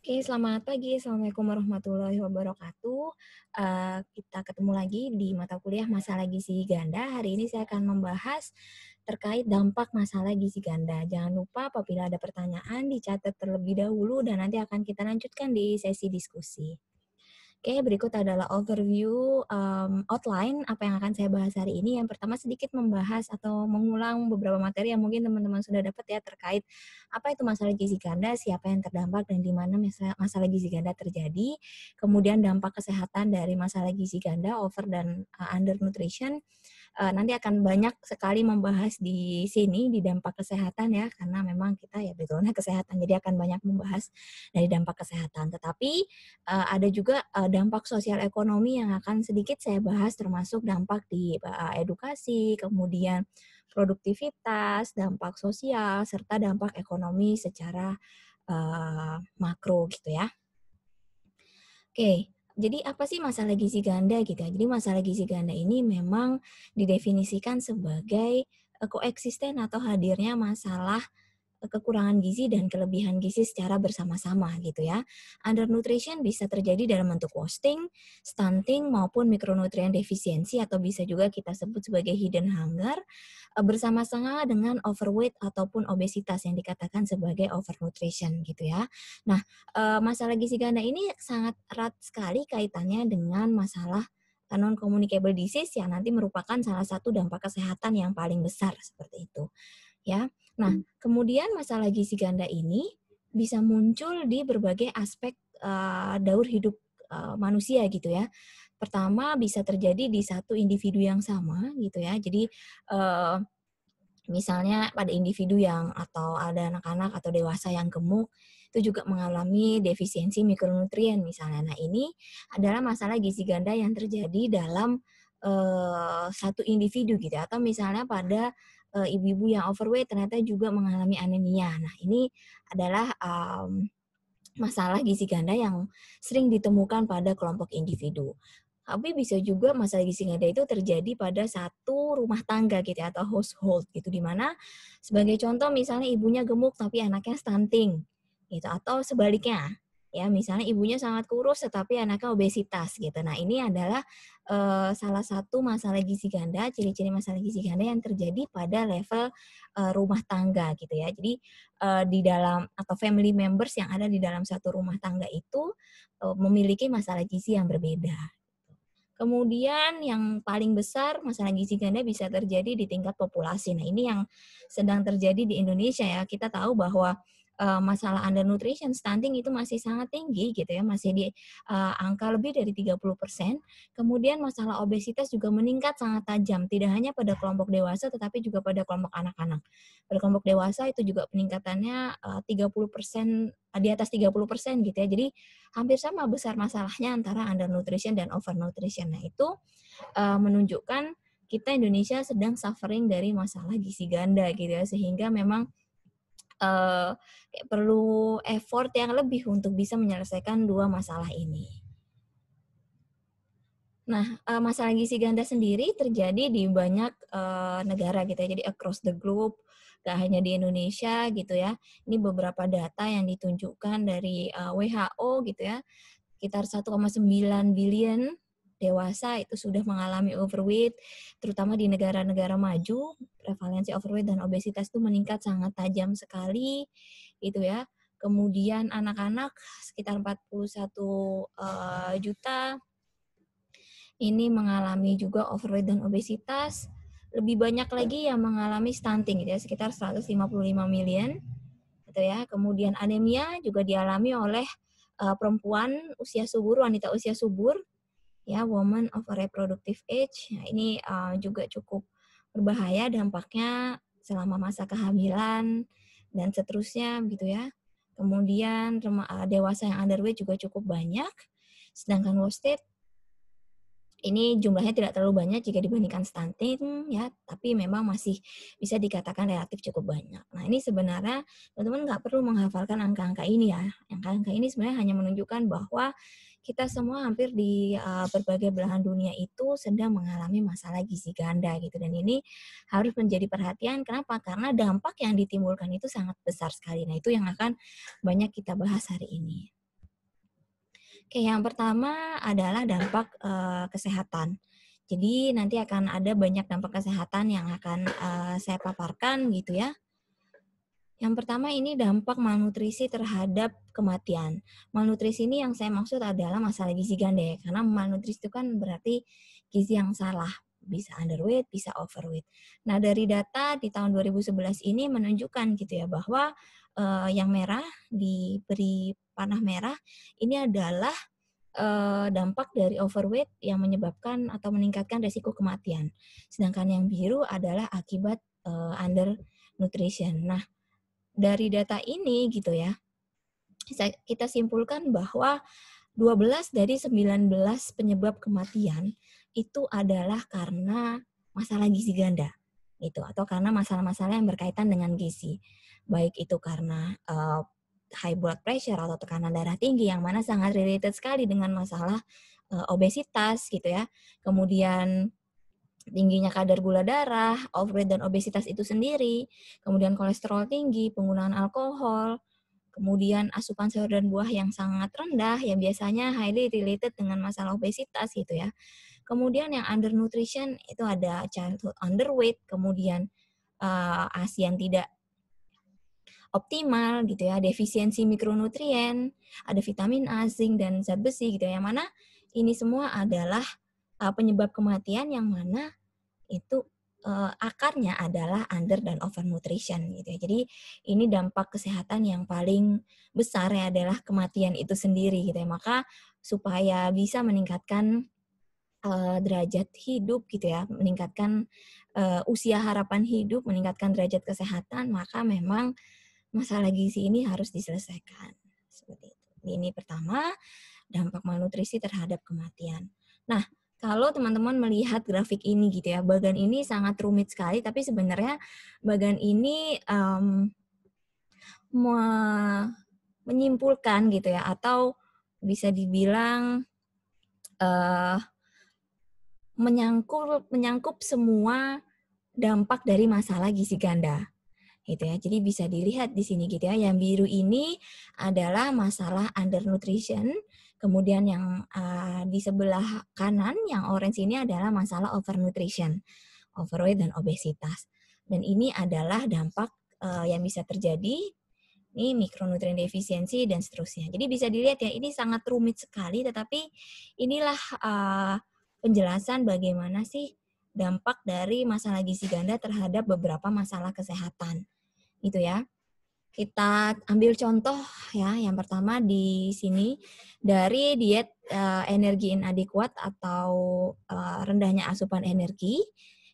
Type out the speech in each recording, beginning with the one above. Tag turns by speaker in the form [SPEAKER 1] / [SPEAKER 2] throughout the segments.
[SPEAKER 1] Oke, selamat pagi. Assalamualaikum warahmatullahi wabarakatuh. Uh, kita ketemu lagi di mata kuliah masalah gizi ganda. Hari ini saya akan membahas terkait dampak masalah gizi ganda. Jangan lupa apabila ada pertanyaan dicatat terlebih dahulu dan nanti akan kita lanjutkan di sesi diskusi. Oke, berikut adalah overview um, outline apa yang akan saya bahas hari ini. Yang pertama sedikit membahas atau mengulang beberapa materi yang mungkin teman-teman sudah dapat ya terkait apa itu masalah gizi ganda, siapa yang terdampak dan di mana masalah gizi ganda terjadi. Kemudian dampak kesehatan dari masalah gizi ganda, over dan uh, under nutrition uh, nanti akan banyak sekali membahas di sini di dampak kesehatan ya karena memang kita ya betulnya kesehatan jadi akan banyak membahas dari dampak kesehatan tetapi uh, ada juga uh, dampak sosial ekonomi yang akan sedikit saya bahas termasuk dampak di uh, edukasi kemudian produktivitas dampak sosial serta dampak ekonomi secara uh, makro gitu ya oke okay jadi apa sih masalah gizi ganda gitu ya? Jadi masalah gizi ganda ini memang didefinisikan sebagai e, koeksisten atau hadirnya masalah kekurangan gizi dan kelebihan gizi secara bersama-sama gitu ya. Undernutrition bisa terjadi dalam bentuk wasting, stunting maupun mikronutrien defisiensi atau bisa juga kita sebut sebagai hidden hunger eh, bersama-sama dengan overweight ataupun obesitas yang dikatakan sebagai overnutrition gitu ya. Nah, eh, masalah gizi ganda ini sangat erat sekali kaitannya dengan masalah eh, non-communicable disease yang nanti merupakan salah satu dampak kesehatan yang paling besar seperti itu. Ya, Nah, hmm. kemudian masalah gizi ganda ini bisa muncul di berbagai aspek uh, daur hidup uh, manusia gitu ya. Pertama bisa terjadi di satu individu yang sama gitu ya. Jadi uh, misalnya pada individu yang atau ada anak-anak atau dewasa yang gemuk itu juga mengalami defisiensi mikronutrien misalnya. Nah, ini adalah masalah gizi ganda yang terjadi dalam satu individu gitu ya. atau misalnya pada Eh, ibu-ibu yang overweight ternyata juga mengalami anemia. Nah, ini adalah um, masalah gizi ganda yang sering ditemukan pada kelompok individu. Tapi bisa juga masalah gizi ganda itu terjadi pada satu rumah tangga gitu ya, atau household gitu di mana sebagai contoh misalnya ibunya gemuk tapi anaknya stunting gitu atau sebaliknya ya misalnya ibunya sangat kurus tetapi anaknya obesitas gitu. Nah ini adalah e, salah satu masalah gizi ganda, ciri-ciri masalah gizi ganda yang terjadi pada level e, rumah tangga gitu ya. Jadi e, di dalam atau family members yang ada di dalam satu rumah tangga itu e, memiliki masalah gizi yang berbeda. Gitu. Kemudian yang paling besar masalah gizi ganda bisa terjadi di tingkat populasi. Nah ini yang sedang terjadi di Indonesia ya. Kita tahu bahwa uh, masalah undernutrition, stunting itu masih sangat tinggi gitu ya, masih di uh, angka lebih dari 30%. Kemudian masalah obesitas juga meningkat sangat tajam, tidak hanya pada kelompok dewasa tetapi juga pada kelompok anak-anak. Pada kelompok dewasa itu juga peningkatannya eh, uh, 30% di atas 30% gitu ya. Jadi hampir sama besar masalahnya antara undernutrition dan overnutrition. Nah, itu uh, menunjukkan kita Indonesia sedang suffering dari masalah gizi ganda gitu ya sehingga memang uh, perlu effort yang lebih untuk bisa menyelesaikan dua masalah ini. Nah, uh, masalah gizi ganda sendiri terjadi di banyak uh, negara gitu ya, jadi across the globe, gak hanya di Indonesia gitu ya. Ini beberapa data yang ditunjukkan dari uh, WHO gitu ya, sekitar 1,9 billion dewasa itu sudah mengalami overweight, terutama di negara-negara maju, prevalensi overweight dan obesitas itu meningkat sangat tajam sekali, gitu ya. Kemudian anak-anak sekitar 41 uh, eh, juta ini mengalami juga overweight dan obesitas. Lebih banyak lagi yang mengalami stunting gitu ya, sekitar 155 million. Gitu ya. Kemudian anemia juga dialami oleh uh, perempuan usia subur, wanita usia subur ya woman of a reproductive age. Nah, ini uh, juga cukup berbahaya dampaknya selama masa kehamilan dan seterusnya gitu ya. Kemudian eh, dewasa yang underweight juga cukup banyak, sedangkan wasted ini jumlahnya tidak terlalu banyak jika dibandingkan stunting ya, tapi memang masih bisa dikatakan relatif cukup banyak. Nah ini sebenarnya teman-teman nggak perlu menghafalkan angka-angka ini ya. Angka-angka ini sebenarnya hanya menunjukkan bahwa kita semua hampir di uh, berbagai belahan dunia itu sedang mengalami masalah gizi ganda gitu dan ini harus menjadi perhatian kenapa karena dampak yang ditimbulkan itu sangat besar sekali nah itu yang akan banyak kita bahas hari ini oke yang pertama adalah dampak uh, kesehatan jadi nanti akan ada banyak dampak kesehatan yang akan uh, saya paparkan gitu ya yang pertama ini dampak malnutrisi terhadap kematian. Malnutrisi ini yang saya maksud adalah masalah gizi ganda ya, karena malnutrisi itu kan berarti gizi yang salah, bisa underweight, bisa overweight. Nah, dari data di tahun 2011 ini menunjukkan gitu ya bahwa uh, yang merah diberi panah merah ini adalah uh, dampak dari overweight yang menyebabkan atau meningkatkan resiko kematian. Sedangkan yang biru adalah akibat uh, nutrition. Nah, dari data ini gitu ya, kita simpulkan bahwa 12 dari 19 penyebab kematian itu adalah karena masalah gizi ganda gitu atau karena masalah-masalah yang berkaitan dengan gizi. Baik itu karena uh, high blood pressure atau tekanan darah tinggi yang mana sangat related sekali dengan masalah uh, obesitas gitu ya. Kemudian tingginya kadar gula darah, overweight dan obesitas itu sendiri, kemudian kolesterol tinggi, penggunaan alkohol, kemudian asupan sayur dan buah yang sangat rendah yang biasanya highly related dengan masalah obesitas gitu ya. Kemudian yang undernutrition itu ada childhood underweight, kemudian uh, ASI yang tidak optimal gitu ya, defisiensi mikronutrien, ada vitamin A, zinc dan zat besi gitu ya. Yang mana ini semua adalah eh, penyebab kematian yang mana itu uh, akarnya adalah under dan over nutrition gitu ya. Jadi ini dampak kesehatan yang paling besar ya adalah kematian itu sendiri gitu ya. Maka supaya bisa meningkatkan derajat hidup gitu ya, meningkatkan uh, usia harapan hidup, meningkatkan derajat kesehatan, maka memang masalah gizi ini harus diselesaikan. Seperti itu. Ini pertama dampak malnutrisi terhadap kematian. Nah, kalau teman-teman melihat grafik ini gitu ya, bagan ini sangat rumit sekali, tapi sebenarnya bagan ini um, menyimpulkan gitu ya, atau bisa dibilang uh, eh, menyangkup menyangkup semua dampak dari masalah gizi ganda gitu ya. Jadi bisa dilihat di sini gitu ya. Yang biru ini adalah masalah undernutrition Kemudian yang uh, di sebelah kanan yang orange ini adalah masalah overnutrition, overweight dan obesitas. Dan ini adalah dampak uh, yang bisa terjadi ini mikronutrien defisiensi dan seterusnya. Jadi bisa dilihat ya ini sangat rumit sekali tetapi inilah uh, penjelasan bagaimana sih dampak dari masalah gizi ganda terhadap beberapa masalah kesehatan. Gitu ya kita ambil contoh ya yang pertama di sini dari diet uh, energi inadekuat atau uh, rendahnya asupan energi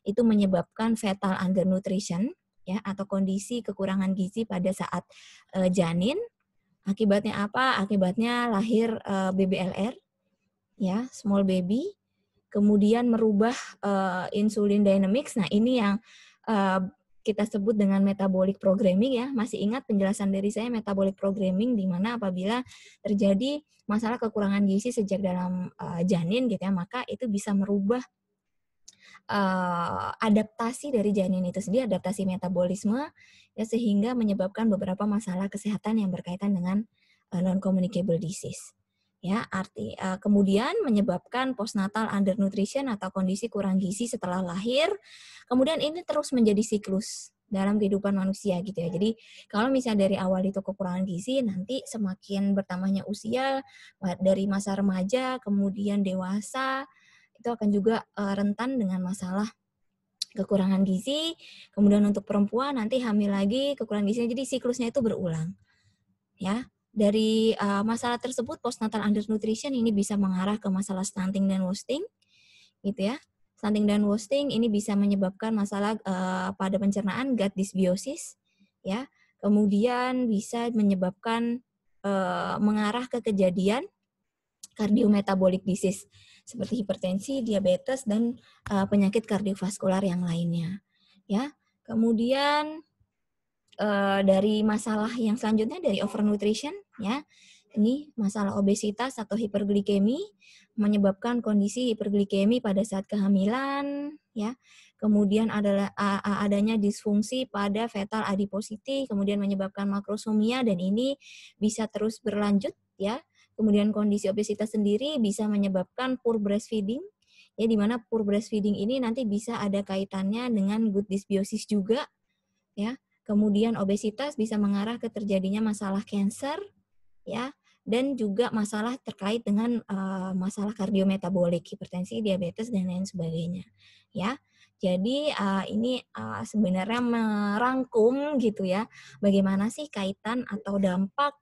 [SPEAKER 1] itu menyebabkan fetal undernutrition ya atau kondisi kekurangan gizi pada saat uh, janin akibatnya apa akibatnya lahir uh, BBLR ya small baby kemudian merubah uh, insulin dynamics nah ini yang uh, kita sebut dengan metabolic programming ya. Masih ingat penjelasan dari saya metabolic programming di mana apabila terjadi masalah kekurangan gizi sejak dalam uh, janin gitu ya, maka itu bisa merubah uh, adaptasi dari janin itu sendiri, adaptasi metabolisme ya sehingga menyebabkan beberapa masalah kesehatan yang berkaitan dengan uh, eh, non communicable disease ya arti uh, kemudian menyebabkan postnatal undernutrition atau kondisi kurang gizi setelah lahir kemudian ini terus menjadi siklus dalam kehidupan manusia gitu ya jadi kalau misalnya dari awal itu kekurangan gizi nanti semakin bertambahnya usia dari masa remaja kemudian dewasa itu akan juga uh, rentan dengan masalah kekurangan gizi kemudian untuk perempuan nanti hamil lagi kekurangan gizi jadi siklusnya itu berulang ya dari uh, masalah tersebut postnatal undernutrition ini bisa mengarah ke masalah stunting dan wasting gitu ya stunting dan wasting ini bisa menyebabkan masalah uh, pada pencernaan gut dysbiosis ya kemudian bisa menyebabkan uh, mengarah ke kejadian kardiometabolic disease seperti hipertensi diabetes dan uh, penyakit kardiovaskular yang lainnya ya kemudian uh, dari masalah yang selanjutnya dari overnutrition ya. Ini masalah obesitas atau hiperglikemi menyebabkan kondisi hiperglikemi pada saat kehamilan, ya. Kemudian adalah adanya disfungsi pada fetal adiposity kemudian menyebabkan makrosomia dan ini bisa terus berlanjut, ya. Kemudian kondisi obesitas sendiri bisa menyebabkan poor breastfeeding, ya di mana poor breastfeeding ini nanti bisa ada kaitannya dengan good dysbiosis juga, ya. Kemudian obesitas bisa mengarah ke terjadinya masalah kanker, ya dan juga masalah terkait dengan uh, masalah kardiometabolik, hipertensi, diabetes dan lain sebagainya, ya. Jadi uh, ini uh, sebenarnya merangkum gitu ya, bagaimana sih kaitan atau dampak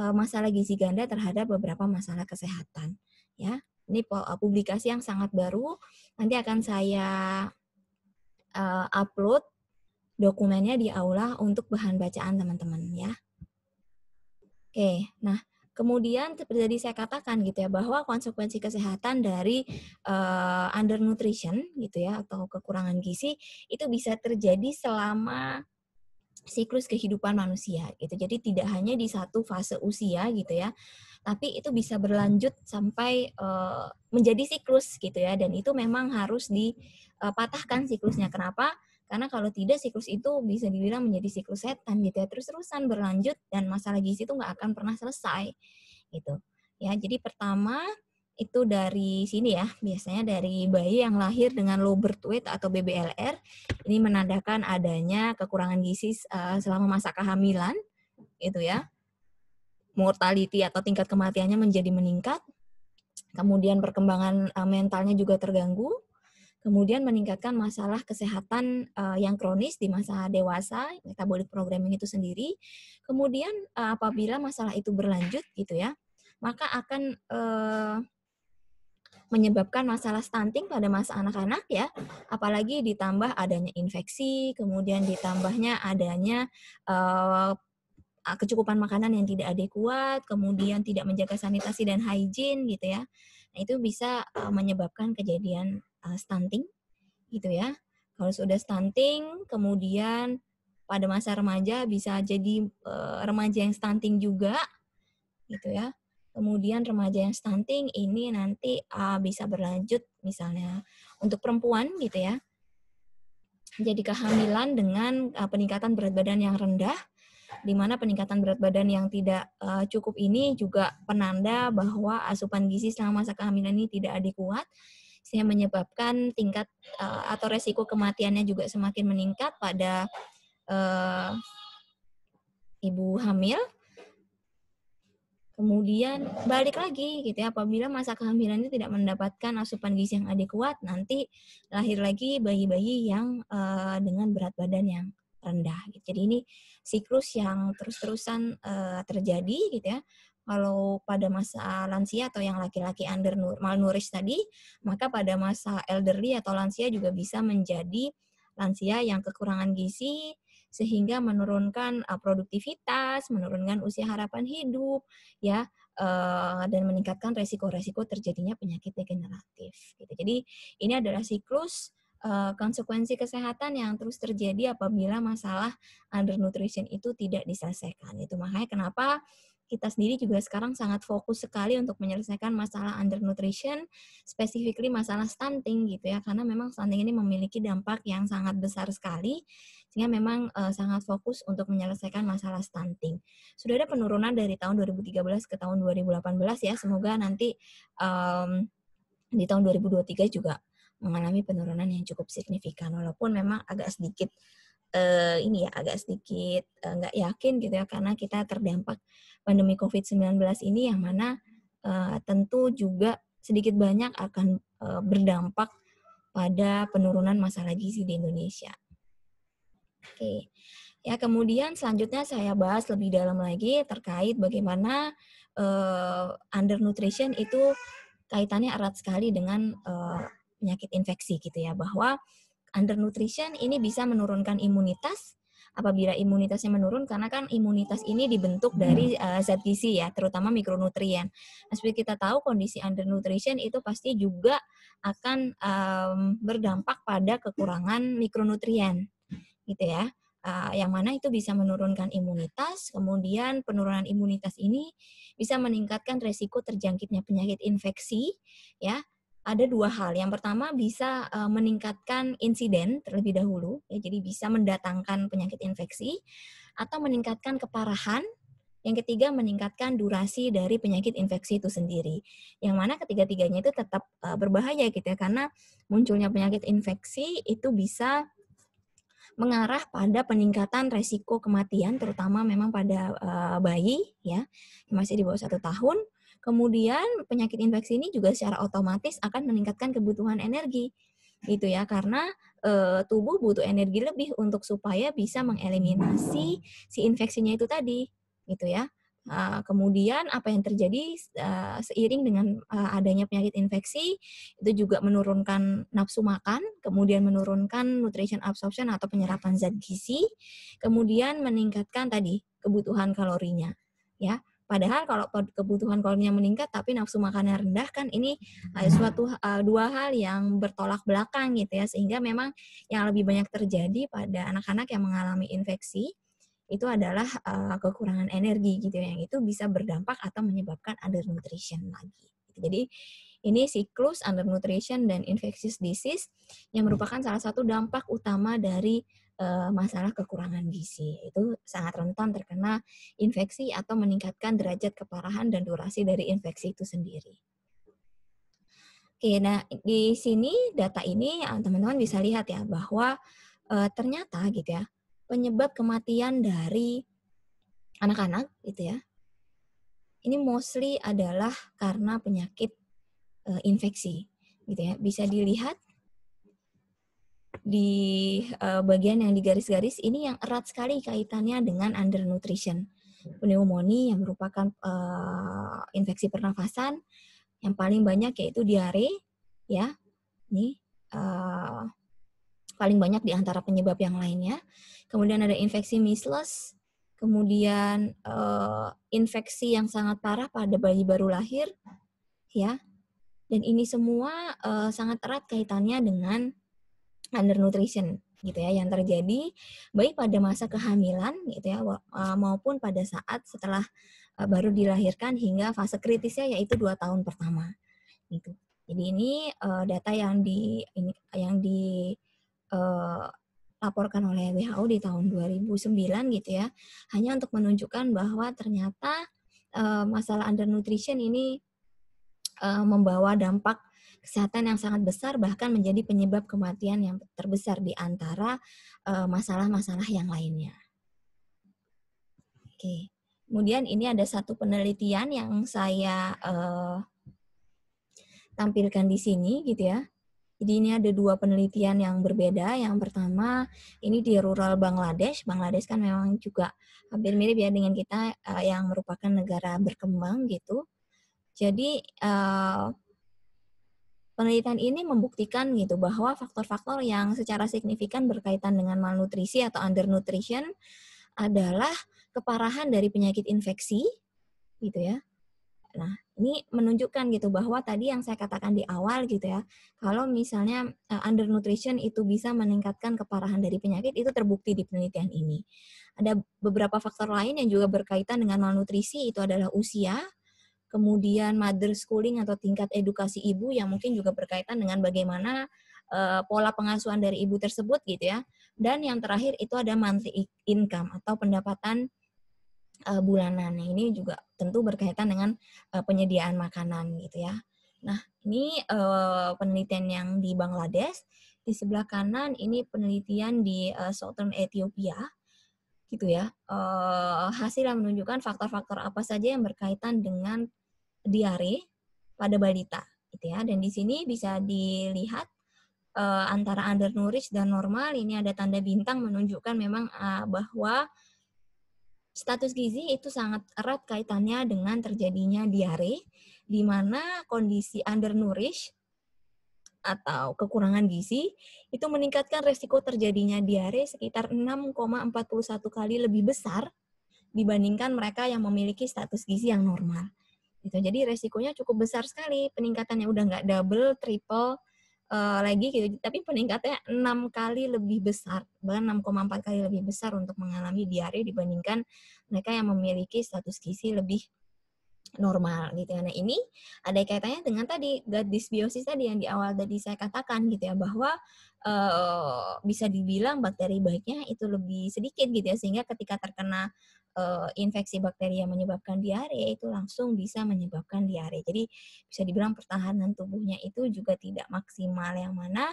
[SPEAKER 1] uh, masalah gizi ganda terhadap beberapa masalah kesehatan, ya. Ini publikasi yang sangat baru, nanti akan saya uh, upload dokumennya di aula untuk bahan bacaan teman-teman ya. Oke, nah kemudian seperti tadi saya katakan gitu ya bahwa konsekuensi kesehatan dari uh, eh, undernutrition gitu ya atau kekurangan gizi itu bisa terjadi selama siklus kehidupan manusia gitu. Jadi tidak hanya di satu fase usia gitu ya, tapi itu bisa berlanjut sampai uh, menjadi siklus gitu ya dan itu memang harus dipatahkan eh, siklusnya. Kenapa? Karena kalau tidak siklus itu bisa dibilang menjadi siklus setan gitu ya terus-terusan berlanjut dan masalah gizi itu nggak akan pernah selesai gitu. Ya, jadi pertama itu dari sini ya, biasanya dari bayi yang lahir dengan low birth weight atau BBLR, ini menandakan adanya kekurangan gizi eh, selama masa kehamilan, gitu ya. Mortality atau tingkat kematiannya menjadi meningkat, kemudian perkembangan eh, mentalnya juga terganggu, kemudian meningkatkan masalah kesehatan uh, yang kronis di masa dewasa, metabolic programming itu sendiri. Kemudian uh, apabila masalah itu berlanjut gitu ya, maka akan uh, menyebabkan masalah stunting pada masa anak-anak ya, apalagi ditambah adanya infeksi, kemudian ditambahnya adanya uh, kecukupan makanan yang tidak adekuat, kemudian tidak menjaga sanitasi dan hygiene gitu ya. Nah, itu bisa menyebabkan kejadian uh, stunting gitu ya. Kalau sudah stunting, kemudian pada masa remaja bisa jadi uh, remaja yang stunting juga gitu ya. Kemudian remaja yang stunting ini nanti uh, bisa berlanjut misalnya untuk perempuan gitu ya. Jadi kehamilan dengan uh, peningkatan berat badan yang rendah di mana peningkatan berat badan yang tidak uh, cukup ini juga penanda bahwa asupan gizi selama masa kehamilan ini tidak adekuat yang menyebabkan tingkat uh, atau resiko kematiannya juga semakin meningkat pada uh, ibu hamil. Kemudian balik lagi gitu ya apabila masa kehamilannya tidak mendapatkan asupan gizi yang adekuat nanti lahir lagi bayi-bayi yang uh, dengan berat badan yang rendah. Gitu. Jadi ini siklus yang terus-terusan uh, terjadi gitu ya kalau pada masa lansia atau yang laki-laki under malnourished tadi, maka pada masa elderly atau lansia juga bisa menjadi lansia yang kekurangan gizi sehingga menurunkan eh, produktivitas, menurunkan usia harapan hidup, ya, eh, dan meningkatkan resiko-resiko terjadinya penyakit degeneratif. Gitu. Jadi ini adalah siklus eh, konsekuensi kesehatan yang terus terjadi apabila masalah undernutrition itu tidak diselesaikan. Itu makanya kenapa kita sendiri juga sekarang sangat fokus sekali untuk menyelesaikan masalah undernutrition, specifically masalah stunting gitu ya, karena memang stunting ini memiliki dampak yang sangat besar sekali, sehingga memang uh, sangat fokus untuk menyelesaikan masalah stunting. Sudah ada penurunan dari tahun 2013 ke tahun 2018 ya, semoga nanti um, di tahun 2023 juga mengalami penurunan yang cukup signifikan, walaupun memang agak sedikit uh, ini ya agak sedikit eh, nggak uh, yakin gitu ya karena kita terdampak pandemi COVID-19 ini yang mana uh, tentu juga sedikit banyak akan uh, berdampak pada penurunan masalah gizi di Indonesia. Oke. Okay. Ya, kemudian selanjutnya saya bahas lebih dalam lagi terkait bagaimana uh, eh, undernutrition itu kaitannya erat sekali dengan uh, penyakit infeksi gitu ya, bahwa undernutrition ini bisa menurunkan imunitas apabila imunitasnya menurun karena kan imunitas ini dibentuk hmm. dari uh, zat gizi ya terutama mikronutrien. Nah, seperti kita tahu kondisi undernutrition itu pasti juga akan um, berdampak pada kekurangan mikronutrien gitu ya. Uh, yang mana itu bisa menurunkan imunitas, kemudian penurunan imunitas ini bisa meningkatkan resiko terjangkitnya penyakit infeksi, ya, ada dua hal. Yang pertama bisa uh, meningkatkan insiden terlebih dahulu, ya, jadi bisa mendatangkan penyakit infeksi atau meningkatkan keparahan. Yang ketiga meningkatkan durasi dari penyakit infeksi itu sendiri. Yang mana ketiga-tiganya itu tetap uh, berbahaya gitu ya karena munculnya penyakit infeksi itu bisa mengarah pada peningkatan resiko kematian terutama memang pada uh, bayi ya yang masih di bawah satu tahun Kemudian penyakit infeksi ini juga secara otomatis akan meningkatkan kebutuhan energi gitu ya karena e, tubuh butuh energi lebih untuk supaya bisa mengeliminasi si infeksinya itu tadi gitu ya Uh, kemudian apa yang terjadi uh, seiring dengan uh, adanya penyakit infeksi itu juga menurunkan nafsu makan, kemudian menurunkan nutrition absorption atau penyerapan zat gizi, kemudian meningkatkan tadi kebutuhan kalorinya, ya. Padahal kalau kebutuhan kalorinya meningkat tapi nafsu makannya rendah kan ini uh, suatu uh, dua hal yang bertolak belakang gitu ya sehingga memang yang lebih banyak terjadi pada anak-anak yang mengalami infeksi itu adalah uh, kekurangan energi gitu ya. yang itu bisa berdampak atau menyebabkan undernutrition lagi. Jadi ini siklus undernutrition dan infectious disease yang merupakan salah satu dampak utama dari Eh, masalah kekurangan gizi. Itu sangat rentan terkena infeksi atau meningkatkan derajat keparahan dan durasi dari infeksi itu sendiri. Oke, nah di sini data ini eh, teman-teman bisa lihat ya bahwa e, ternyata gitu ya penyebab kematian dari anak-anak gitu ya. Ini mostly adalah karena penyakit e, infeksi gitu ya. Bisa dilihat di uh, bagian yang digaris-garis ini yang erat sekali kaitannya dengan undernutrition. Pneumonia yang merupakan uh, infeksi pernafasan yang paling banyak yaitu diare ya. Ini uh, paling banyak di antara penyebab yang lainnya. Kemudian ada infeksi measles, kemudian uh, infeksi yang sangat parah pada bayi baru lahir ya. Dan ini semua uh, sangat erat kaitannya dengan undernutrition gitu ya yang terjadi baik pada masa kehamilan gitu ya e, maupun pada saat setelah e, baru dilahirkan hingga fase kritisnya yaitu dua tahun pertama gitu jadi ini uh, data yang di ini, yang di uh, laporkan oleh WHO di tahun 2009 gitu ya hanya untuk menunjukkan bahwa ternyata uh, masalah undernutrition ini uh, membawa dampak kesehatan yang sangat besar bahkan menjadi penyebab kematian yang terbesar di antara eh, masalah-masalah yang lainnya. Oke. Kemudian ini ada satu penelitian yang saya uh, tampilkan di sini gitu ya. Jadi ini ada dua penelitian yang berbeda. Yang pertama ini di rural Bangladesh. Bangladesh kan memang juga hampir mirip ya dengan kita uh, yang merupakan negara berkembang gitu. Jadi uh, penelitian ini membuktikan gitu bahwa faktor-faktor yang secara signifikan berkaitan dengan malnutrisi atau undernutrition adalah keparahan dari penyakit infeksi gitu ya. Nah, ini menunjukkan gitu bahwa tadi yang saya katakan di awal gitu ya, kalau misalnya e, undernutrition itu bisa meningkatkan keparahan dari penyakit itu terbukti di penelitian ini. Ada beberapa faktor lain yang juga berkaitan dengan malnutrisi itu adalah usia, kemudian mother schooling atau tingkat edukasi ibu yang mungkin juga berkaitan dengan bagaimana uh, pola pengasuhan dari ibu tersebut gitu ya. Dan yang terakhir itu ada monthly income atau pendapatan uh, bulanan. Nah, ini juga tentu berkaitan dengan uh, penyediaan makanan gitu ya. Nah, ini uh, penelitian yang di Bangladesh. Di sebelah kanan ini penelitian di uh, Southern Ethiopia gitu ya. Uh, hasil yang menunjukkan faktor-faktor apa saja yang berkaitan dengan diare pada balita gitu ya. Dan di sini bisa dilihat uh, antara undernourished dan normal ini ada tanda bintang menunjukkan memang uh, bahwa status gizi itu sangat erat kaitannya dengan terjadinya diare di mana kondisi undernourished atau kekurangan gizi itu meningkatkan resiko terjadinya diare sekitar 6,41 kali lebih besar dibandingkan mereka yang memiliki status gizi yang normal. Gitu. Jadi resikonya cukup besar sekali peningkatannya udah nggak double, triple uh, lagi gitu. Tapi peningkatannya enam kali lebih besar, bahkan 6,4 kali lebih besar untuk mengalami diare dibandingkan mereka yang memiliki status gizi lebih normal gitu ya. Nah ini ada kaitannya dengan tadi gut dysbiosis tadi yang di awal tadi saya katakan gitu ya bahwa e, bisa dibilang bakteri baiknya itu lebih sedikit gitu ya sehingga ketika terkena uh, infeksi bakteri yang menyebabkan diare itu langsung bisa menyebabkan diare. Jadi bisa dibilang pertahanan tubuhnya itu juga tidak maksimal yang mana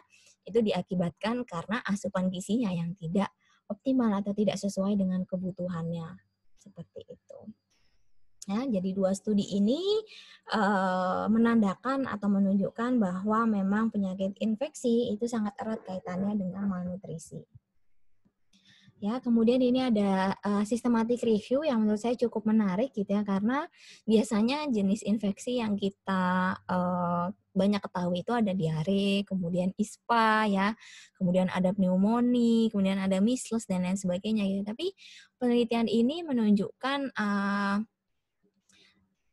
[SPEAKER 1] itu diakibatkan karena asupan gizinya yang tidak optimal atau tidak sesuai dengan kebutuhannya seperti itu. Ya, jadi dua studi ini e, menandakan atau menunjukkan bahwa memang penyakit infeksi itu sangat erat kaitannya dengan malnutrisi. Ya, kemudian ini ada uh, systematic review yang menurut saya cukup menarik gitu ya karena biasanya jenis infeksi yang kita uh, banyak ketahui itu ada diare, kemudian ispa ya, kemudian ada pneumonia, kemudian ada measles dan lain sebagainya gitu. Tapi penelitian ini menunjukkan uh,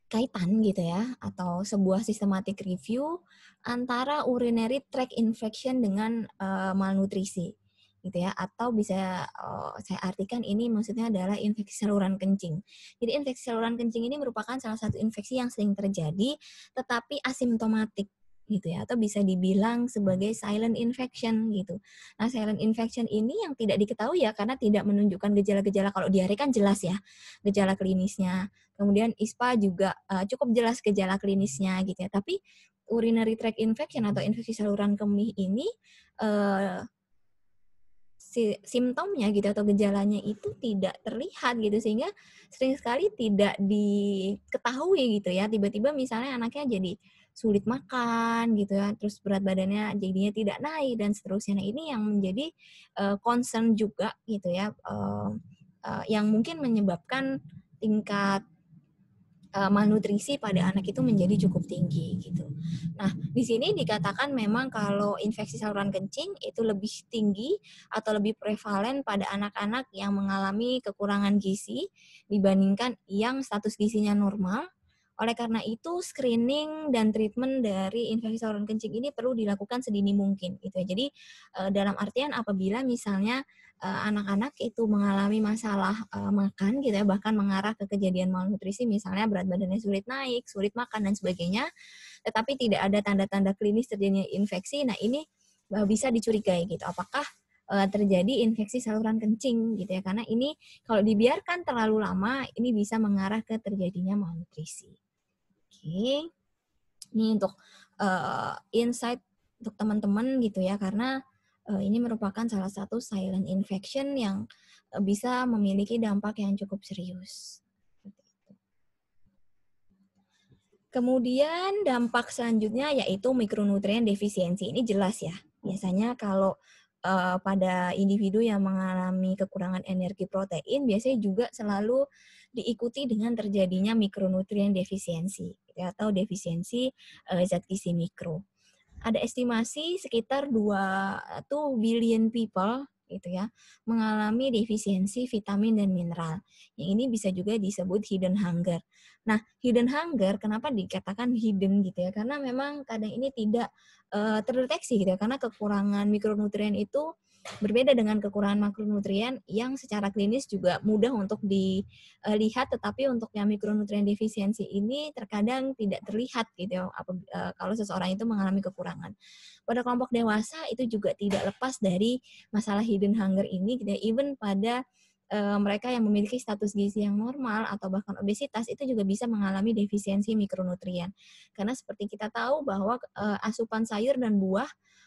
[SPEAKER 1] kaitan gitu ya atau sebuah systematic review antara urinary tract infection dengan uh, malnutrisi gitu ya atau bisa uh, saya artikan ini maksudnya adalah infeksi saluran kencing. Jadi infeksi saluran kencing ini merupakan salah satu infeksi yang sering terjadi tetapi asimptomatik gitu ya atau bisa dibilang sebagai silent infection gitu. Nah, silent infection ini yang tidak diketahui ya karena tidak menunjukkan gejala-gejala kalau diare kan jelas ya gejala klinisnya. Kemudian ISPA juga uh, cukup jelas gejala klinisnya gitu ya. Tapi urinary tract infection atau infeksi saluran kemih ini uh, si simptomnya gitu atau gejalanya itu tidak terlihat gitu sehingga sering sekali tidak diketahui gitu ya tiba-tiba misalnya anaknya jadi sulit makan gitu ya terus berat badannya jadinya tidak naik dan seterusnya nah ini yang menjadi uh, concern juga gitu ya uh, uh, yang mungkin menyebabkan tingkat uh, malnutrisi pada anak itu menjadi cukup tinggi gitu. Nah, di sini dikatakan memang kalau infeksi saluran kencing itu lebih tinggi atau lebih prevalen pada anak-anak yang mengalami kekurangan gizi dibandingkan yang status gizinya normal oleh karena itu, screening dan treatment dari infeksi saluran kencing ini perlu dilakukan sedini mungkin. Gitu ya. Jadi, eh, dalam artian apabila misalnya eh, anak-anak itu mengalami masalah eh, makan gitu ya, bahkan mengarah ke kejadian malnutrisi misalnya berat badannya sulit naik, sulit makan dan sebagainya, tetapi tidak ada tanda-tanda klinis terjadinya infeksi. Nah, ini bisa dicurigai gitu. Apakah terjadi infeksi saluran kencing gitu ya karena ini kalau dibiarkan terlalu lama ini bisa mengarah ke terjadinya malnutrisi okay. ini untuk uh, insight untuk teman-teman gitu ya karena uh, ini merupakan salah satu silent infection yang uh, bisa memiliki dampak yang cukup serius. Kemudian dampak selanjutnya yaitu mikronutrien defisiensi. Ini jelas ya. Biasanya kalau uh, pada individu yang mengalami kekurangan energi protein biasanya juga selalu diikuti dengan terjadinya mikronutrien defisiensi gitu ya, atau defisiensi eh, zat gizi mikro. Ada estimasi sekitar 2 tuh billion people gitu ya mengalami defisiensi vitamin dan mineral yang ini bisa juga disebut hidden hunger nah hidden hunger kenapa dikatakan hidden gitu ya karena memang kadang ini tidak uh, terdeteksi gitu ya karena kekurangan mikronutrien itu Berbeda dengan kekurangan makronutrien yang secara klinis juga mudah untuk dilihat, eh, tetapi untuk yang mikronutrien defisiensi ini terkadang tidak terlihat gitu ya, eh, kalau seseorang itu mengalami kekurangan. Pada kelompok dewasa itu juga tidak lepas dari masalah hidden hunger ini, gitu, ya, even pada e, mereka yang memiliki status gizi yang normal atau bahkan obesitas itu juga bisa mengalami defisiensi mikronutrien. Karena seperti kita tahu bahwa e, asupan sayur dan buah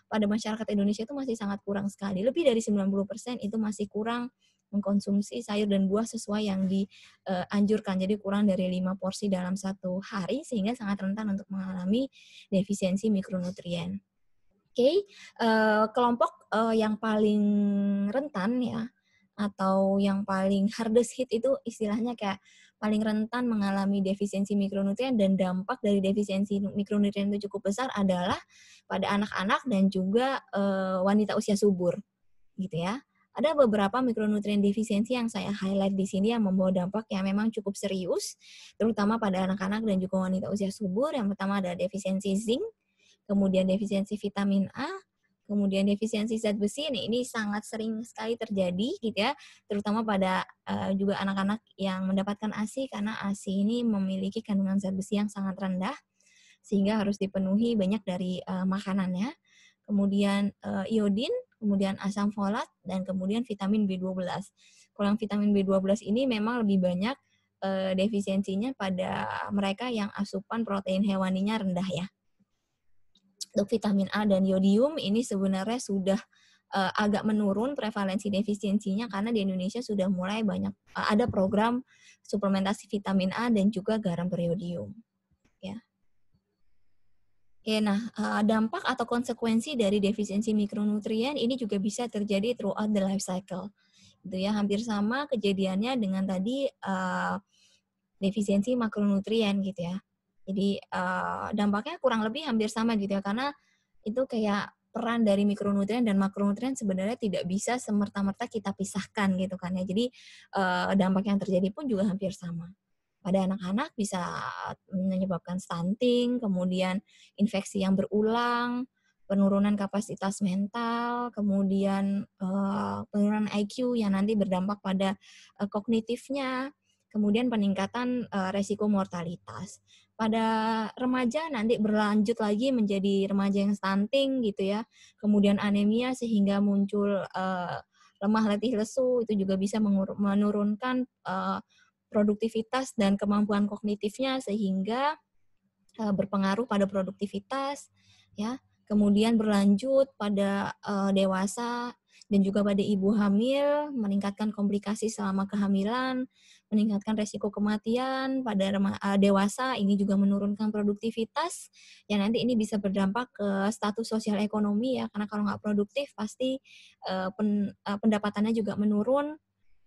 [SPEAKER 1] pada masyarakat Indonesia itu masih sangat kurang sekali. Lebih dari 90% itu masih kurang mengkonsumsi sayur dan buah sesuai yang dianjurkan. Eh, Jadi kurang dari 5 porsi dalam satu hari sehingga sangat rentan untuk mengalami defisiensi mikronutrien. Oke, okay. kelompok yang paling rentan ya atau yang paling hardest hit itu istilahnya kayak paling rentan mengalami defisiensi mikronutrien dan dampak dari defisiensi mikronutrien itu cukup besar adalah pada anak-anak dan juga e, wanita usia subur gitu ya. Ada beberapa mikronutrien defisiensi yang saya highlight di sini yang membawa dampak yang memang cukup serius terutama pada anak-anak dan juga wanita usia subur. Yang pertama ada defisiensi zinc, kemudian defisiensi vitamin A, Kemudian defisiensi zat besi ini ini sangat sering sekali terjadi gitu ya, terutama pada uh, juga anak-anak yang mendapatkan ASI karena ASI ini memiliki kandungan zat besi yang sangat rendah sehingga harus dipenuhi banyak dari uh, makanannya. Kemudian uh, iodin, kemudian asam folat dan kemudian vitamin B12. Kurang vitamin B12 ini memang lebih banyak uh, defisiensinya pada mereka yang asupan protein hewaninya rendah ya untuk vitamin A dan yodium ini sebenarnya sudah uh, agak menurun prevalensi defisiensinya karena di Indonesia sudah mulai banyak uh, ada program suplementasi vitamin A dan juga garam periodium. Ya. Ya, nah eh, dampak atau konsekuensi dari defisiensi mikronutrien ini juga bisa terjadi throughout the life cycle. Itu ya hampir sama kejadiannya dengan tadi uh, defisiensi makronutrien gitu ya. Jadi uh, dampaknya kurang lebih hampir sama gitu ya karena itu kayak peran dari mikronutrien dan makronutrien sebenarnya tidak bisa semerta-merta kita pisahkan gitu kan ya. Jadi uh, dampak yang terjadi pun juga hampir sama. Pada anak-anak bisa eh, menyebabkan stunting, kemudian infeksi yang berulang, penurunan kapasitas mental, kemudian uh, penurunan IQ yang nanti berdampak pada uh, kognitifnya, kemudian peningkatan uh, resiko mortalitas pada remaja nanti berlanjut lagi menjadi remaja yang stunting gitu ya. Kemudian anemia sehingga muncul uh, lemah letih lesu itu juga bisa menurunkan uh, produktivitas dan kemampuan kognitifnya sehingga uh, berpengaruh pada produktivitas ya. Kemudian berlanjut pada uh, dewasa dan juga pada ibu hamil meningkatkan komplikasi selama kehamilan meningkatkan resiko kematian pada eh, dewasa, ini juga menurunkan produktivitas, ya nanti ini bisa berdampak ke status sosial ekonomi ya, karena kalau nggak produktif pasti eh, eh, pendapatannya juga menurun,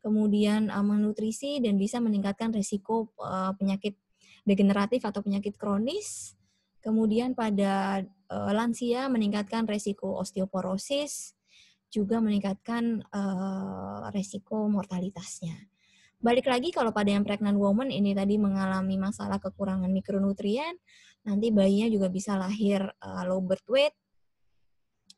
[SPEAKER 1] kemudian menutrisi dan bisa meningkatkan resiko penyakit degeneratif atau penyakit kronis, kemudian pada lansia meningkatkan resiko osteoporosis, juga meningkatkan uh, resiko mortalitasnya. Balik lagi kalau pada yang pregnant woman ini tadi mengalami masalah kekurangan mikronutrien, nanti bayinya juga bisa lahir uh, low birth weight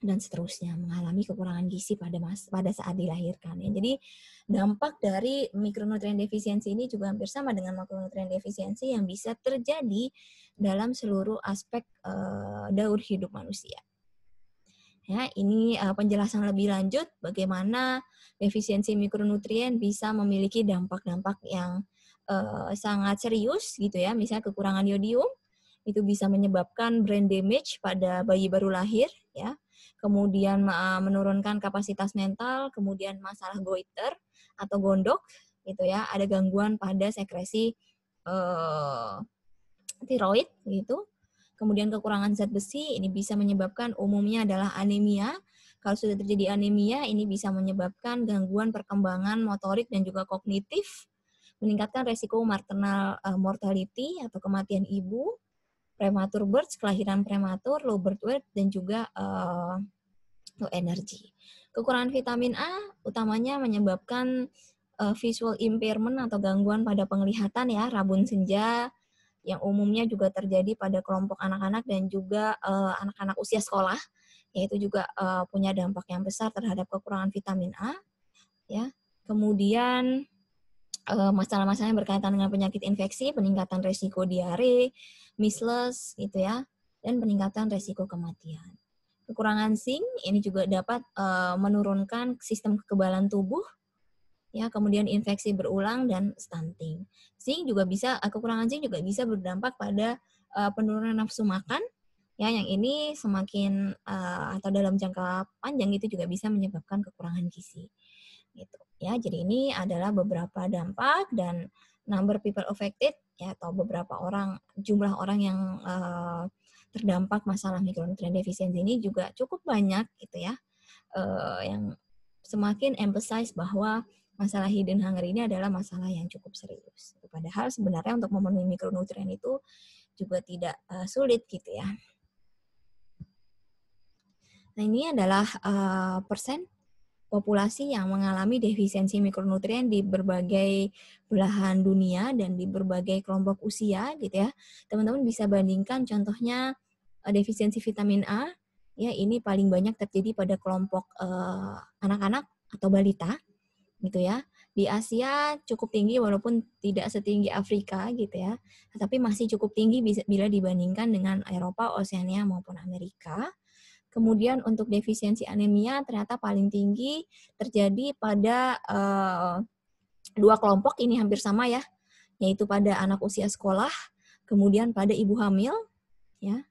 [SPEAKER 1] dan seterusnya mengalami kekurangan gizi pada mas pada saat dilahirkan ya. Jadi dampak dari mikronutrien defisiensi ini juga hampir sama dengan makronutrien defisiensi yang bisa terjadi dalam seluruh aspek uh, daur hidup manusia. Ya, ini uh, penjelasan lebih lanjut bagaimana defisiensi mikronutrien bisa memiliki dampak-dampak yang uh, sangat serius gitu ya. Misalnya kekurangan yodium itu bisa menyebabkan brain damage pada bayi baru lahir ya. Kemudian uh, menurunkan kapasitas mental, kemudian masalah goiter atau gondok gitu ya. Ada gangguan pada sekresi uh, tiroid gitu Kemudian kekurangan zat besi ini bisa menyebabkan umumnya adalah anemia. Kalau sudah terjadi anemia ini bisa menyebabkan gangguan perkembangan motorik dan juga kognitif, meningkatkan resiko maternal eh, mortality atau kematian ibu, prematur birth, kelahiran prematur, low birth weight, dan juga uh, low energy. Kekurangan vitamin A utamanya menyebabkan uh, visual impairment atau gangguan pada penglihatan ya, rabun senja, yang umumnya juga terjadi pada kelompok anak-anak dan juga eh, anak-anak uh, usia sekolah, yaitu juga uh, punya dampak yang besar terhadap kekurangan vitamin A. Ya, kemudian eh, masalah-masalah yang berkaitan dengan penyakit infeksi, peningkatan resiko diare, measles, gitu ya, dan peningkatan resiko kematian. Kekurangan zinc ini juga dapat uh, menurunkan sistem kekebalan tubuh ya kemudian infeksi berulang dan stunting. Zinc juga bisa eh, kekurangan zinc juga bisa berdampak pada uh, penurunan nafsu makan ya yang ini semakin uh, atau dalam jangka panjang itu juga bisa menyebabkan kekurangan gizi gitu ya jadi ini adalah beberapa dampak dan number people affected ya atau beberapa orang jumlah orang yang uh, terdampak masalah mikronutrien defisiensi ini juga cukup banyak gitu ya uh, yang semakin emphasize bahwa masalah hidden hunger ini adalah masalah yang cukup serius. Padahal sebenarnya untuk memenuhi mikronutrien itu juga tidak uh, sulit gitu ya. Nah ini adalah uh, persen populasi yang mengalami defisiensi mikronutrien di berbagai belahan dunia dan di berbagai kelompok usia gitu ya. Teman-teman bisa bandingkan contohnya uh, defisiensi vitamin A ya ini paling banyak terjadi pada kelompok anak-anak uh, anak -anak atau balita gitu ya. Di Asia cukup tinggi walaupun tidak setinggi Afrika gitu ya, tapi masih cukup tinggi bila dibandingkan dengan Eropa, Oseania maupun Amerika. Kemudian untuk defisiensi anemia ternyata paling tinggi terjadi pada uh, dua kelompok ini hampir sama ya, yaitu pada anak usia sekolah, kemudian pada ibu hamil ya.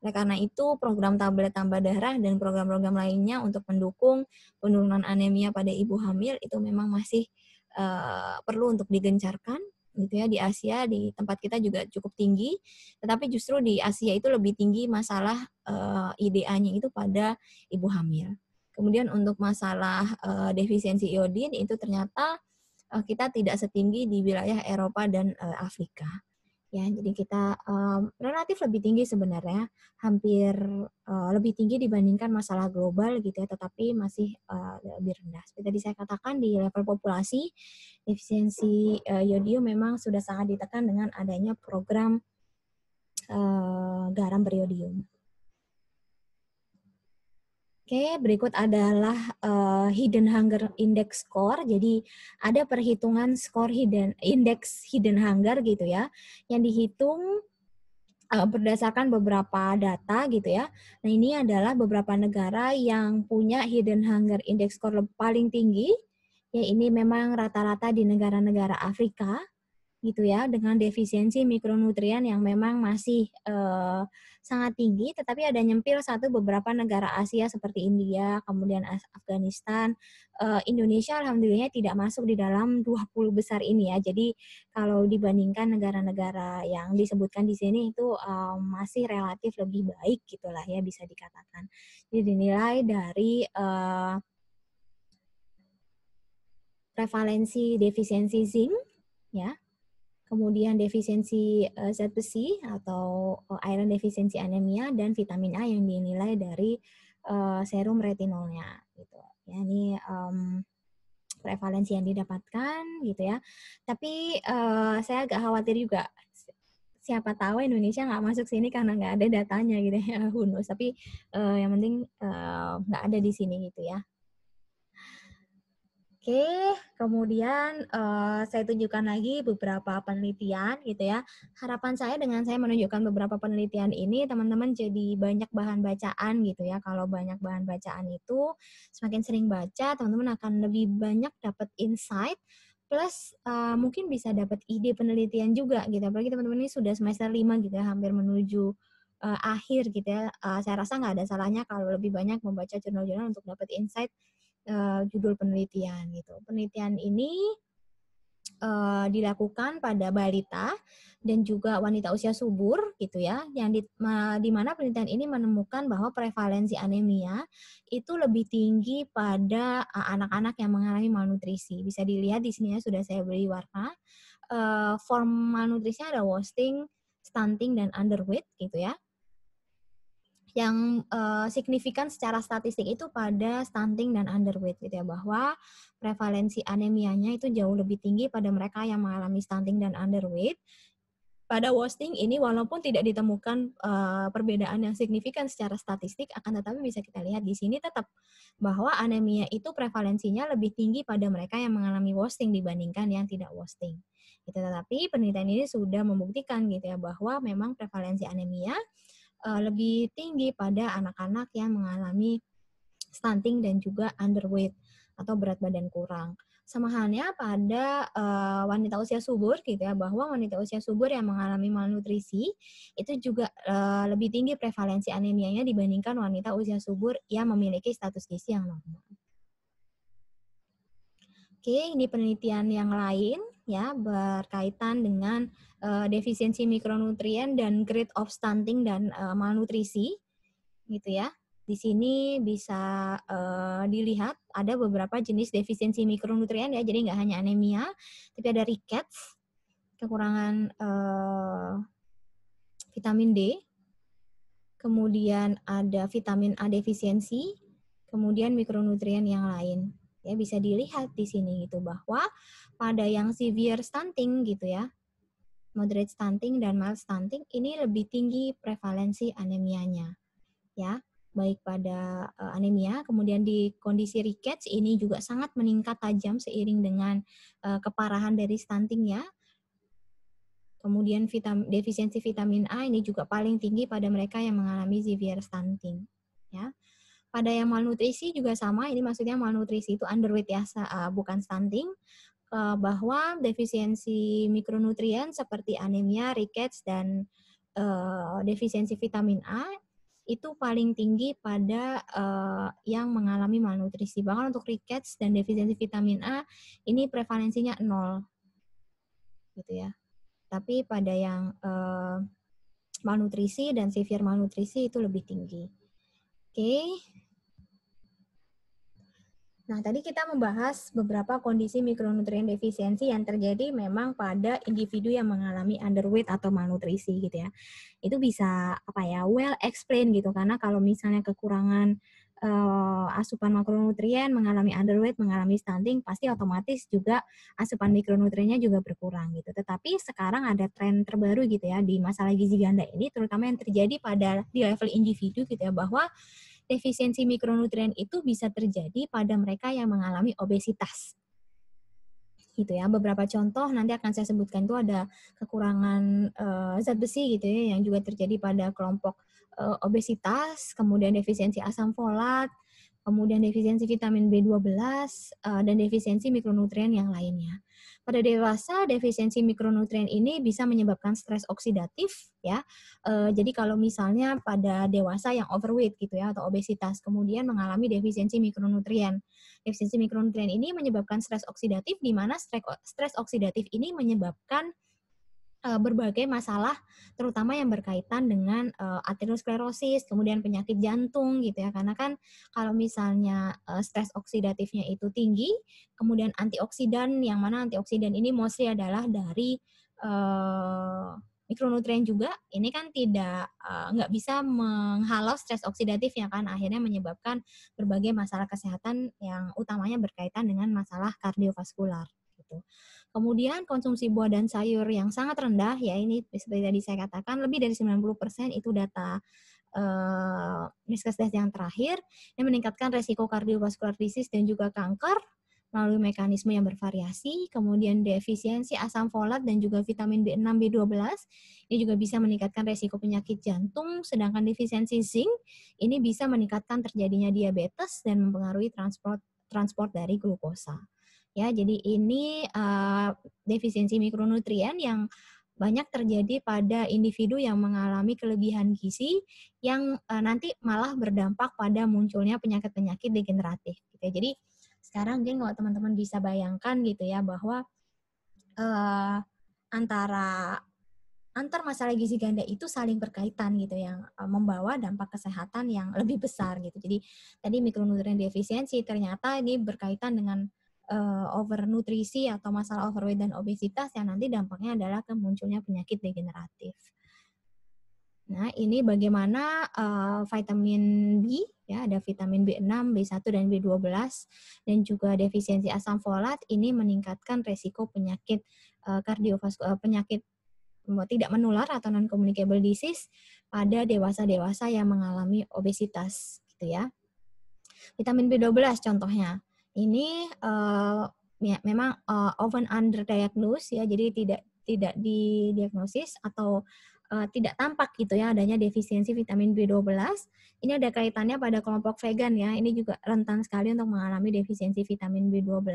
[SPEAKER 1] Oleh karena itu, program tablet tambah darah dan program-program lainnya untuk mendukung penurunan anemia pada ibu hamil itu memang masih uh, perlu untuk digencarkan gitu ya di Asia di tempat kita juga cukup tinggi tetapi justru di Asia itu lebih tinggi masalah uh, eh, IDA-nya itu pada ibu hamil. Kemudian untuk masalah uh, defisiensi iodin itu ternyata uh, kita tidak setinggi di wilayah Eropa dan uh, Afrika ya jadi kita um, relatif lebih tinggi sebenarnya hampir uh, lebih tinggi dibandingkan masalah global gitu ya tetapi masih uh, lebih rendah seperti tadi saya katakan di level populasi efisiensi uh, yodium memang sudah sangat ditekan dengan adanya program uh, garam beriodium Oke, berikut adalah uh, hidden hunger index score. Jadi ada perhitungan skor hidden index hidden hunger gitu ya, yang dihitung uh, berdasarkan beberapa data gitu ya. Nah ini adalah beberapa negara yang punya hidden hunger index score paling tinggi. Ya ini memang rata-rata di negara-negara Afrika gitu ya dengan defisiensi mikronutrien yang memang masih uh, sangat tinggi tetapi ada nyempil satu beberapa negara Asia seperti India kemudian Afghanistan uh, Indonesia alhamdulillah tidak masuk di dalam 20 besar ini ya jadi kalau dibandingkan negara-negara yang disebutkan di sini itu uh, masih relatif lebih baik gitulah ya bisa dikatakan jadi dinilai dari uh, prevalensi defisiensi zinc ya kemudian defisiensi eh, zat besi atau eh, iron defisiensi anemia dan vitamin A yang dinilai dari eh, serum retinolnya gitu. Ya ini um, prevalensi yang didapatkan gitu ya. Tapi uh, saya agak khawatir juga siapa tahu Indonesia nggak masuk sini karena nggak ada datanya gitu ya, hunus. Tapi uh, yang penting nggak ada di sini gitu ya. Oke, kemudian uh, saya tunjukkan lagi beberapa penelitian gitu ya. Harapan saya dengan saya menunjukkan beberapa penelitian ini, teman-teman jadi banyak bahan bacaan gitu ya. Kalau banyak bahan bacaan itu, semakin sering baca, teman-teman akan lebih banyak dapat insight plus uh, mungkin bisa dapat ide penelitian juga gitu. Apalagi teman-teman ini sudah semester lima, gitu ya, hampir menuju uh, akhir gitu ya. Uh, saya rasa nggak ada salahnya kalau lebih banyak membaca jurnal-jurnal untuk dapat insight uh, judul penelitian gitu. Penelitian ini uh, dilakukan pada balita dan juga wanita usia subur gitu ya yang di, ma, di mana penelitian ini menemukan bahwa prevalensi anemia itu lebih tinggi pada eh, anak-anak uh, yang mengalami malnutrisi bisa dilihat di sini ya sudah saya beri warna uh, form malnutrisinya ada wasting stunting dan underweight gitu ya yang uh, signifikan secara statistik itu pada stunting dan underweight gitu ya bahwa prevalensi anemianya itu jauh lebih tinggi pada mereka yang mengalami stunting dan underweight pada wasting ini walaupun tidak ditemukan uh, perbedaan yang signifikan secara statistik akan tetapi bisa kita lihat di sini tetap bahwa anemia itu prevalensinya lebih tinggi pada mereka yang mengalami wasting dibandingkan yang tidak wasting. Gitu, tetapi penelitian ini sudah membuktikan gitu ya bahwa memang prevalensi anemia uh, lebih tinggi pada anak-anak yang mengalami stunting dan juga underweight atau berat badan kurang. Sama halnya pada uh, wanita usia subur gitu ya, bahwa wanita usia subur yang mengalami malnutrisi itu juga uh, lebih tinggi prevalensi anemianya dibandingkan wanita usia subur yang memiliki status gizi yang normal. Oke, ini penelitian yang lain ya berkaitan dengan uh, defisiensi mikronutrien dan grade of stunting dan uh, malnutrisi gitu ya. Di sini bisa uh, dilihat ada beberapa jenis defisiensi mikronutrien ya, jadi nggak hanya anemia, tapi ada rickets, kekurangan uh, vitamin D, kemudian ada vitamin A defisiensi, kemudian mikronutrien yang lain ya bisa dilihat di sini gitu bahwa pada yang severe stunting gitu ya moderate stunting dan mild stunting ini lebih tinggi prevalensi anemianya ya baik pada uh, anemia kemudian di kondisi rickets ini juga sangat meningkat tajam seiring dengan uh, keparahan dari stunting ya kemudian vitamin, defisiensi vitamin A ini juga paling tinggi pada mereka yang mengalami severe stunting ya pada yang malnutrisi juga sama, ini maksudnya malnutrisi itu underweight ya, eh, bukan stunting eh, bahwa defisiensi mikronutrien seperti anemia, rickets, dan eh, defisiensi vitamin A itu paling tinggi pada yang mengalami malnutrisi. Bahkan untuk rickets dan defisiensi vitamin A ini prevalensinya nol, gitu ya. Tapi pada yang malnutrisi dan severe malnutrisi itu lebih tinggi. Oke, Nah, tadi kita membahas beberapa kondisi mikronutrien defisiensi yang terjadi memang pada individu yang mengalami underweight atau malnutrisi gitu ya. Itu bisa apa ya, well explain gitu karena kalau misalnya kekurangan uh, asupan makronutrien, mengalami underweight, mengalami stunting, pasti otomatis juga asupan mikronutriennya juga berkurang gitu. Tetapi sekarang ada tren terbaru gitu ya di masalah gizi ganda ini, terutama yang terjadi pada di level individu gitu ya, bahwa defisiensi mikronutrien itu bisa terjadi pada mereka yang mengalami obesitas. Gitu ya. Beberapa contoh nanti akan saya sebutkan itu ada kekurangan uh, zat besi gitu ya yang juga terjadi pada kelompok uh, obesitas, kemudian defisiensi asam folat, kemudian defisiensi vitamin B12, eh, dan defisiensi mikronutrien yang lainnya. Pada dewasa, defisiensi mikronutrien ini bisa menyebabkan stres oksidatif, ya. Eh, jadi kalau misalnya pada dewasa yang overweight gitu ya atau obesitas, kemudian mengalami defisiensi mikronutrien. Defisiensi mikronutrien ini menyebabkan stres oksidatif, di mana stres oksidatif ini menyebabkan Eh, berbagai masalah terutama yang berkaitan dengan uh, eh, aterosklerosis, kemudian penyakit jantung gitu ya. Karena kan kalau misalnya uh, stres oksidatifnya itu tinggi, kemudian antioksidan yang mana antioksidan ini mostly adalah dari uh, mikronutrien juga ini kan tidak uh, nggak bisa menghalau stres oksidatif yang kan akhirnya menyebabkan berbagai masalah kesehatan yang utamanya berkaitan dengan masalah kardiovaskular gitu. Kemudian konsumsi buah dan sayur yang sangat rendah, ya ini seperti tadi saya katakan, lebih dari 90% itu data eh, yang terakhir, yang meningkatkan resiko kardiovaskular disease dan juga kanker melalui mekanisme yang bervariasi, kemudian defisiensi asam folat dan juga vitamin B6, B12, ini juga bisa meningkatkan resiko penyakit jantung, sedangkan defisiensi zinc ini bisa meningkatkan terjadinya diabetes dan mempengaruhi transport transport dari glukosa. Ya, jadi ini uh, defisiensi mikronutrien yang banyak terjadi pada individu yang mengalami kelebihan gizi yang uh, nanti malah berdampak pada munculnya penyakit-penyakit degeneratif gitu ya. Jadi sekarang mungkin kalau teman-teman bisa bayangkan gitu ya bahwa uh, antara antar masalah gizi ganda itu saling berkaitan gitu yang e, membawa dampak kesehatan yang lebih besar gitu. Jadi tadi mikronutrien defisiensi ternyata ini berkaitan dengan uh, overnutrisi atau masalah overweight dan obesitas yang nanti dampaknya adalah kemunculnya penyakit degeneratif. Nah, ini bagaimana uh, vitamin B, ya, ada vitamin B6, B1, dan B12, dan juga defisiensi asam folat ini meningkatkan resiko penyakit uh, eh, kardiovaskular, penyakit tidak menular atau non-communicable disease pada dewasa-dewasa yang mengalami obesitas, gitu ya. Vitamin B12 contohnya, ini uh, memang uh, eh, often underdiagnosed ya, jadi tidak tidak didiagnosis atau uh, tidak tampak gitu ya adanya defisiensi vitamin B12. Ini ada kaitannya pada kelompok vegan ya. Ini juga rentan sekali untuk mengalami defisiensi vitamin B12.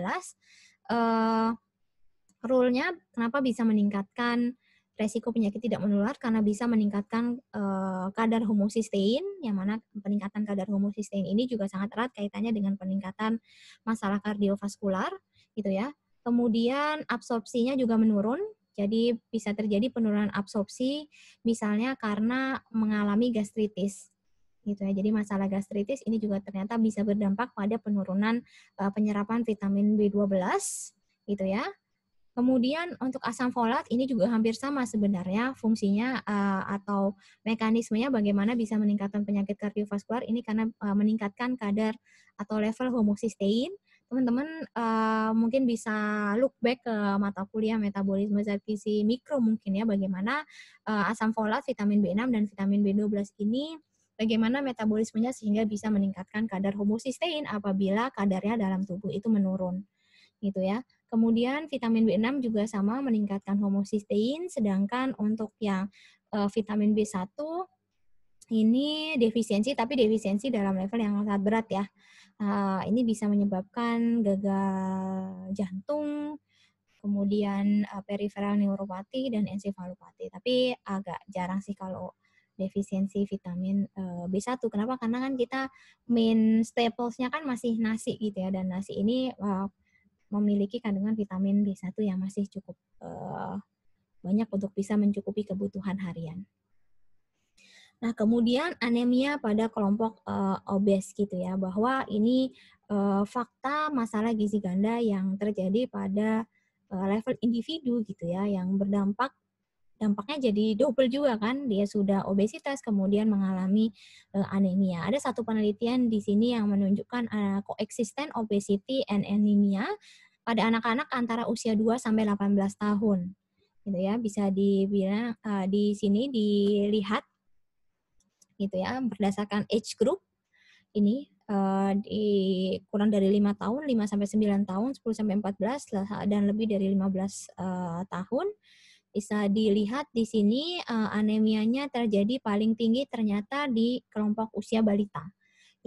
[SPEAKER 1] Uh, Rule-nya kenapa bisa meningkatkan resiko penyakit tidak menular karena bisa meningkatkan uh, kadar homocysteine, yang mana peningkatan kadar homocysteine ini juga sangat erat kaitannya dengan peningkatan masalah kardiovaskular, gitu ya. Kemudian absorpsinya juga menurun, jadi bisa terjadi penurunan absorpsi, misalnya karena mengalami gastritis, gitu ya. Jadi masalah gastritis ini juga ternyata bisa berdampak pada penurunan uh, penyerapan vitamin B12 gitu ya. Kemudian untuk asam folat ini juga hampir sama sebenarnya fungsinya eh, atau mekanismenya bagaimana bisa meningkatkan penyakit kardiovaskular ini karena eh, meningkatkan kadar atau level homocysteine. Teman-teman eh, mungkin bisa look back ke mata kuliah metabolisme zat gizi mikro mungkin ya bagaimana asam folat, vitamin B6 dan vitamin B12 ini bagaimana metabolismenya sehingga bisa meningkatkan kadar homocysteine apabila kadarnya dalam tubuh itu menurun gitu ya. Kemudian vitamin B6 juga sama meningkatkan homocysteine. sedangkan untuk yang eh, vitamin B1 ini defisiensi tapi defisiensi dalam level yang sangat berat ya. Eh, ini bisa menyebabkan gagal jantung, kemudian uh, peripheral neuropati dan encephalopati. Tapi agak jarang sih kalau defisiensi vitamin B1. Kenapa? Karena kan kita main staplesnya kan masih nasi gitu ya dan nasi ini memiliki kandungan vitamin B1 yang masih cukup uh, banyak untuk bisa mencukupi kebutuhan harian. Nah, kemudian anemia pada kelompok uh, obes gitu ya, bahwa ini uh, fakta masalah gizi ganda yang terjadi pada uh, level individu gitu ya, yang berdampak dampaknya jadi double juga kan dia sudah obesitas kemudian mengalami uh, anemia ada satu penelitian di sini yang menunjukkan uh, koeksisten obesity and anemia pada anak-anak antara usia 2 sampai 18 tahun gitu ya bisa dibilang uh, di sini dilihat gitu ya berdasarkan age group ini uh, di kurang dari 5 tahun 5 sampai 9 tahun 10 sampai 14 dan lebih dari 15 uh, tahun bisa dilihat di sini uh, anemianya terjadi paling tinggi ternyata di kelompok usia balita.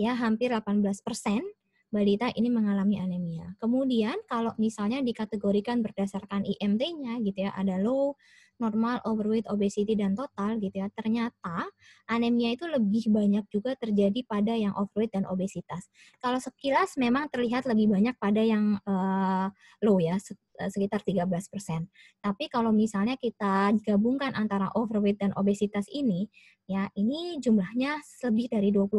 [SPEAKER 1] Ya, hampir 18 persen balita ini mengalami anemia. Kemudian kalau misalnya dikategorikan berdasarkan IMT-nya gitu ya, ada low, normal, overweight, obesity, dan total gitu ya, ternyata anemia itu lebih banyak juga terjadi pada yang overweight dan obesitas. Kalau sekilas memang terlihat lebih banyak pada yang uh, low ya, eh, sekitar 13%. Tapi kalau misalnya kita gabungkan antara overweight dan obesitas ini, ya ini jumlahnya lebih dari 20%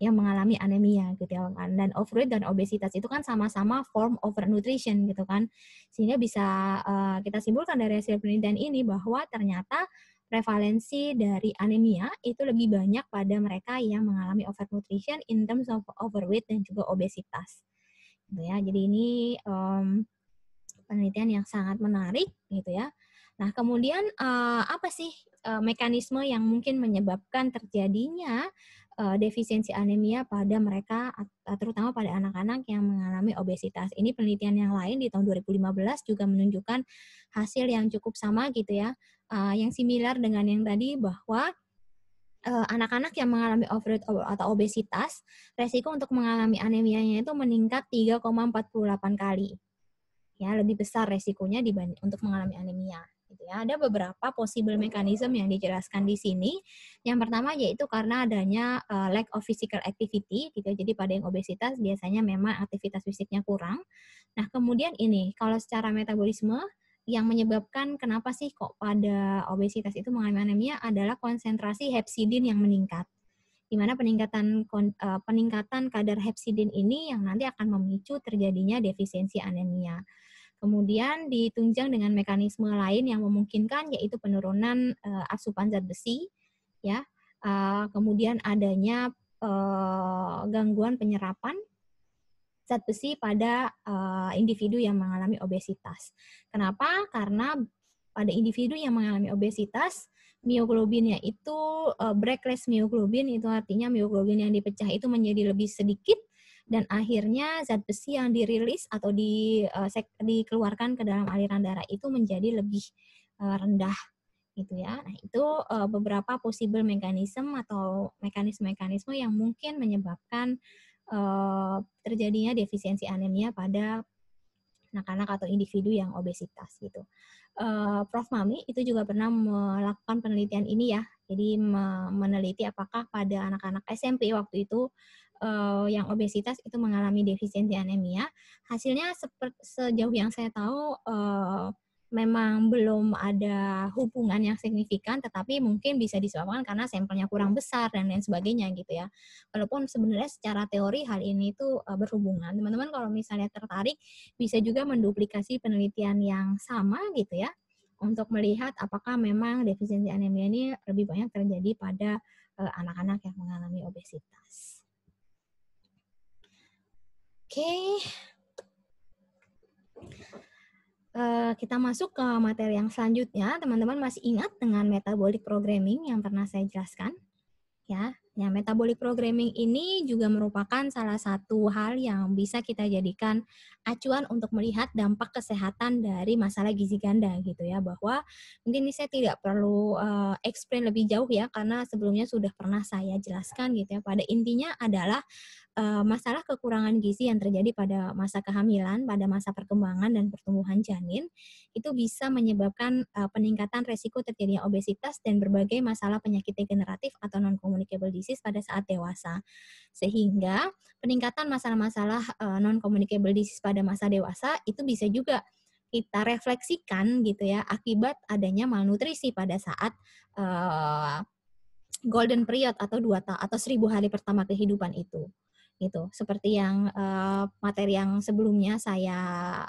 [SPEAKER 1] yang mengalami anemia gitu ya kan dan overweight dan obesitas itu kan sama-sama form overnutrition gitu kan sehingga bisa uh, kita simpulkan dari hasil penelitian ini bahwa ternyata prevalensi dari anemia itu lebih banyak pada mereka yang mengalami overnutrition in terms of overweight dan juga obesitas gitu ya jadi ini um, penelitian yang sangat menarik gitu ya nah kemudian uh, apa sih uh, mekanisme yang mungkin menyebabkan terjadinya uh, defisiensi anemia pada mereka eh, terutama pada anak-anak yang mengalami obesitas. Ini penelitian yang lain di tahun 2015 juga menunjukkan hasil yang cukup sama gitu ya, uh, yang similar dengan yang tadi bahwa anak-anak yang mengalami overweight atau obesitas, resiko untuk mengalami anemianya itu meningkat 3,48 kali. Ya, lebih besar resikonya dibanding untuk mengalami anemia gitu ya. Ada beberapa possible hmm. mechanism yang dijelaskan di sini. Yang pertama yaitu karena adanya uh, lack of physical activity gitu. Ya. Jadi pada yang obesitas biasanya memang aktivitas fisiknya kurang. Nah, kemudian ini kalau secara metabolisme yang menyebabkan kenapa sih kok pada obesitas itu mengalami anemia adalah konsentrasi hepsidin yang meningkat di mana peningkatan eh, peningkatan kadar hepsidin ini yang nanti akan memicu terjadinya defisiensi anemia. Kemudian ditunjang dengan mekanisme lain yang memungkinkan yaitu penurunan uh, asupan zat besi ya. Uh, kemudian adanya uh, gangguan penyerapan zat besi pada uh, individu yang mengalami obesitas. Kenapa? Karena pada individu yang mengalami obesitas mioglobinnya itu uh, breakless mioglobin itu artinya mioglobin yang dipecah itu menjadi lebih sedikit dan akhirnya zat besi yang dirilis atau di, uh, sek, dikeluarkan ke dalam aliran darah itu menjadi lebih uh, rendah gitu ya. Nah, itu uh, beberapa possible mekanisme atau mekanisme-mekanisme yang mungkin menyebabkan uh, terjadinya defisiensi anemia pada anak-anak atau individu yang obesitas gitu. Uh, Prof Mami itu juga pernah melakukan penelitian ini ya. Jadi meneliti apakah pada anak-anak SMP waktu itu uh, yang obesitas itu mengalami defisiensi anemia. Hasilnya sejauh yang saya tahu uh, memang belum ada hubungan yang signifikan, tetapi mungkin bisa disebabkan karena sampelnya kurang besar dan lain sebagainya gitu ya. Walaupun sebenarnya secara teori hal ini itu uh, eh, berhubungan. Teman-teman kalau misalnya tertarik bisa juga menduplikasi penelitian yang sama gitu ya untuk melihat apakah memang defisiensi anemia ini lebih banyak terjadi pada anak-anak yang mengalami obesitas okay. uh, eh, kita masuk ke materi yang selanjutnya. Teman-teman masih ingat dengan metabolic programming yang pernah saya jelaskan? Ya, ya metabolic programming ini juga merupakan salah satu hal yang bisa kita jadikan acuan untuk melihat dampak kesehatan dari masalah gizi ganda gitu ya bahwa mungkin ini saya tidak perlu uh, explain lebih jauh ya karena sebelumnya sudah pernah saya jelaskan gitu ya pada intinya adalah Eh, masalah kekurangan gizi yang terjadi pada masa kehamilan, pada masa perkembangan dan pertumbuhan janin itu bisa menyebabkan uh, peningkatan resiko terjadinya obesitas dan berbagai masalah penyakit degeneratif atau non-communicable disease pada saat dewasa. Sehingga peningkatan masalah-masalah uh, non-communicable disease pada masa dewasa itu bisa juga kita refleksikan gitu ya akibat adanya malnutrisi pada saat uh, golden period atau dua ta atau seribu hari pertama kehidupan itu gitu. Seperti yang uh, materi yang sebelumnya saya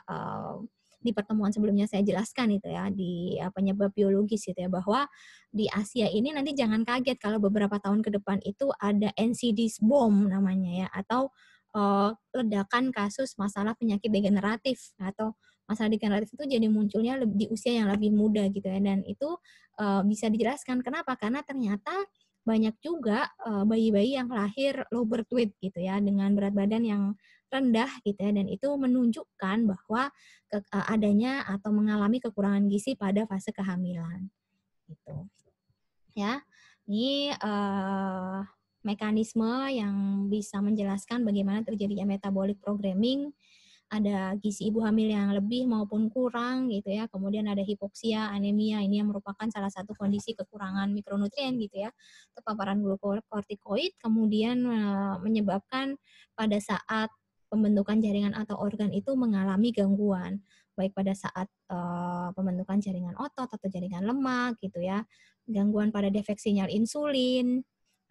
[SPEAKER 1] uh, di pertemuan sebelumnya saya jelaskan itu ya di penyebab biologis itu ya bahwa di Asia ini nanti jangan kaget kalau beberapa tahun ke depan itu ada NCDs bomb namanya ya atau uh, ledakan kasus masalah penyakit degeneratif atau masalah degeneratif itu jadi munculnya di usia yang lebih muda gitu ya dan itu uh, bisa dijelaskan kenapa karena ternyata banyak juga eh, bayi-bayi yang lahir low birth weight gitu ya dengan berat badan yang rendah gitu ya dan itu menunjukkan bahwa ke, eh, adanya atau mengalami kekurangan gizi pada fase kehamilan gitu ya ini uh, mekanisme yang bisa menjelaskan bagaimana terjadinya metabolic programming ada gizi ibu hamil yang lebih maupun kurang gitu ya. Kemudian ada hipoksia, anemia ini yang merupakan salah satu kondisi kekurangan mikronutrien gitu ya. Atau glukokortikoid kemudian eh, menyebabkan pada saat pembentukan jaringan atau organ itu mengalami gangguan baik pada saat e, pembentukan jaringan otot atau jaringan lemak gitu ya gangguan pada defek sinyal insulin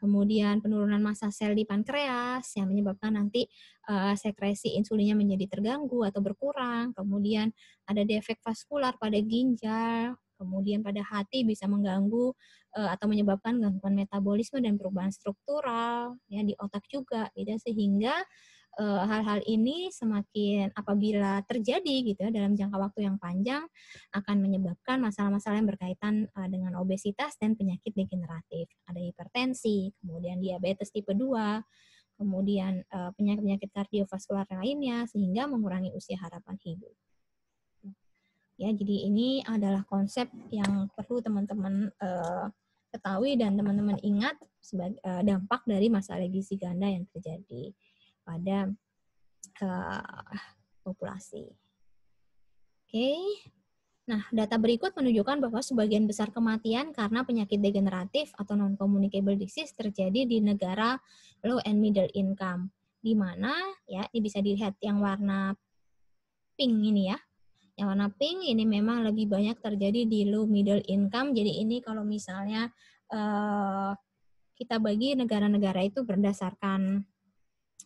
[SPEAKER 1] kemudian penurunan massa sel di pankreas yang menyebabkan nanti uh, sekresi insulinnya menjadi terganggu atau berkurang, kemudian ada defek vaskular pada ginjal, kemudian pada hati bisa mengganggu uh, atau menyebabkan gangguan metabolisme dan perubahan struktural ya di otak juga, gitu sehingga Eh, hal-hal ini semakin apabila terjadi gitu ya dalam jangka waktu yang panjang akan menyebabkan masalah-masalah yang berkaitan eh, dengan obesitas dan penyakit degeneratif. Ada hipertensi, kemudian diabetes tipe 2, kemudian eh, penyakit-penyakit uh, kardiovaskular lainnya sehingga mengurangi usia harapan hidup. Ya, jadi ini adalah konsep yang perlu teman-teman ketahui dan teman-teman ingat sebagai dampak dari masalah gizi ganda yang terjadi kepada uh, populasi. Oke. Okay. Nah, data berikut menunjukkan bahwa sebagian besar kematian karena penyakit degeneratif atau non-communicable disease terjadi di negara low and middle income. Di mana ya, ini bisa dilihat yang warna pink ini ya. Yang warna pink ini memang lebih banyak terjadi di low middle income. Jadi ini kalau misalnya eh, kita bagi negara-negara itu berdasarkan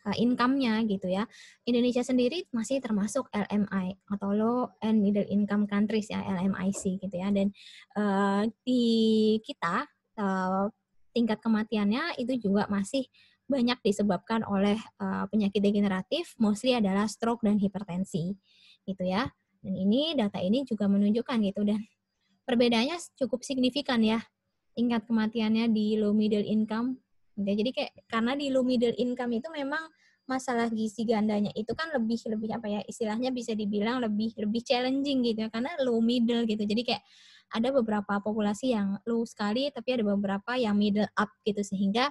[SPEAKER 1] Eh, income-nya gitu ya. Indonesia sendiri masih termasuk LMI atau low and middle income countries ya LMIC gitu ya. Dan uh, di kita uh, tingkat kematiannya itu juga masih banyak disebabkan oleh uh, penyakit degeneratif, mostly adalah stroke dan hipertensi, gitu ya. Dan ini data ini juga menunjukkan gitu dan perbedaannya cukup signifikan ya tingkat kematiannya di low middle income Gitu. Jadi kayak karena di low middle income itu memang masalah gizi gandanya itu kan lebih lebih apa ya istilahnya bisa dibilang lebih lebih challenging gitu ya karena low middle gitu jadi kayak ada beberapa populasi yang low sekali tapi ada beberapa yang middle up gitu sehingga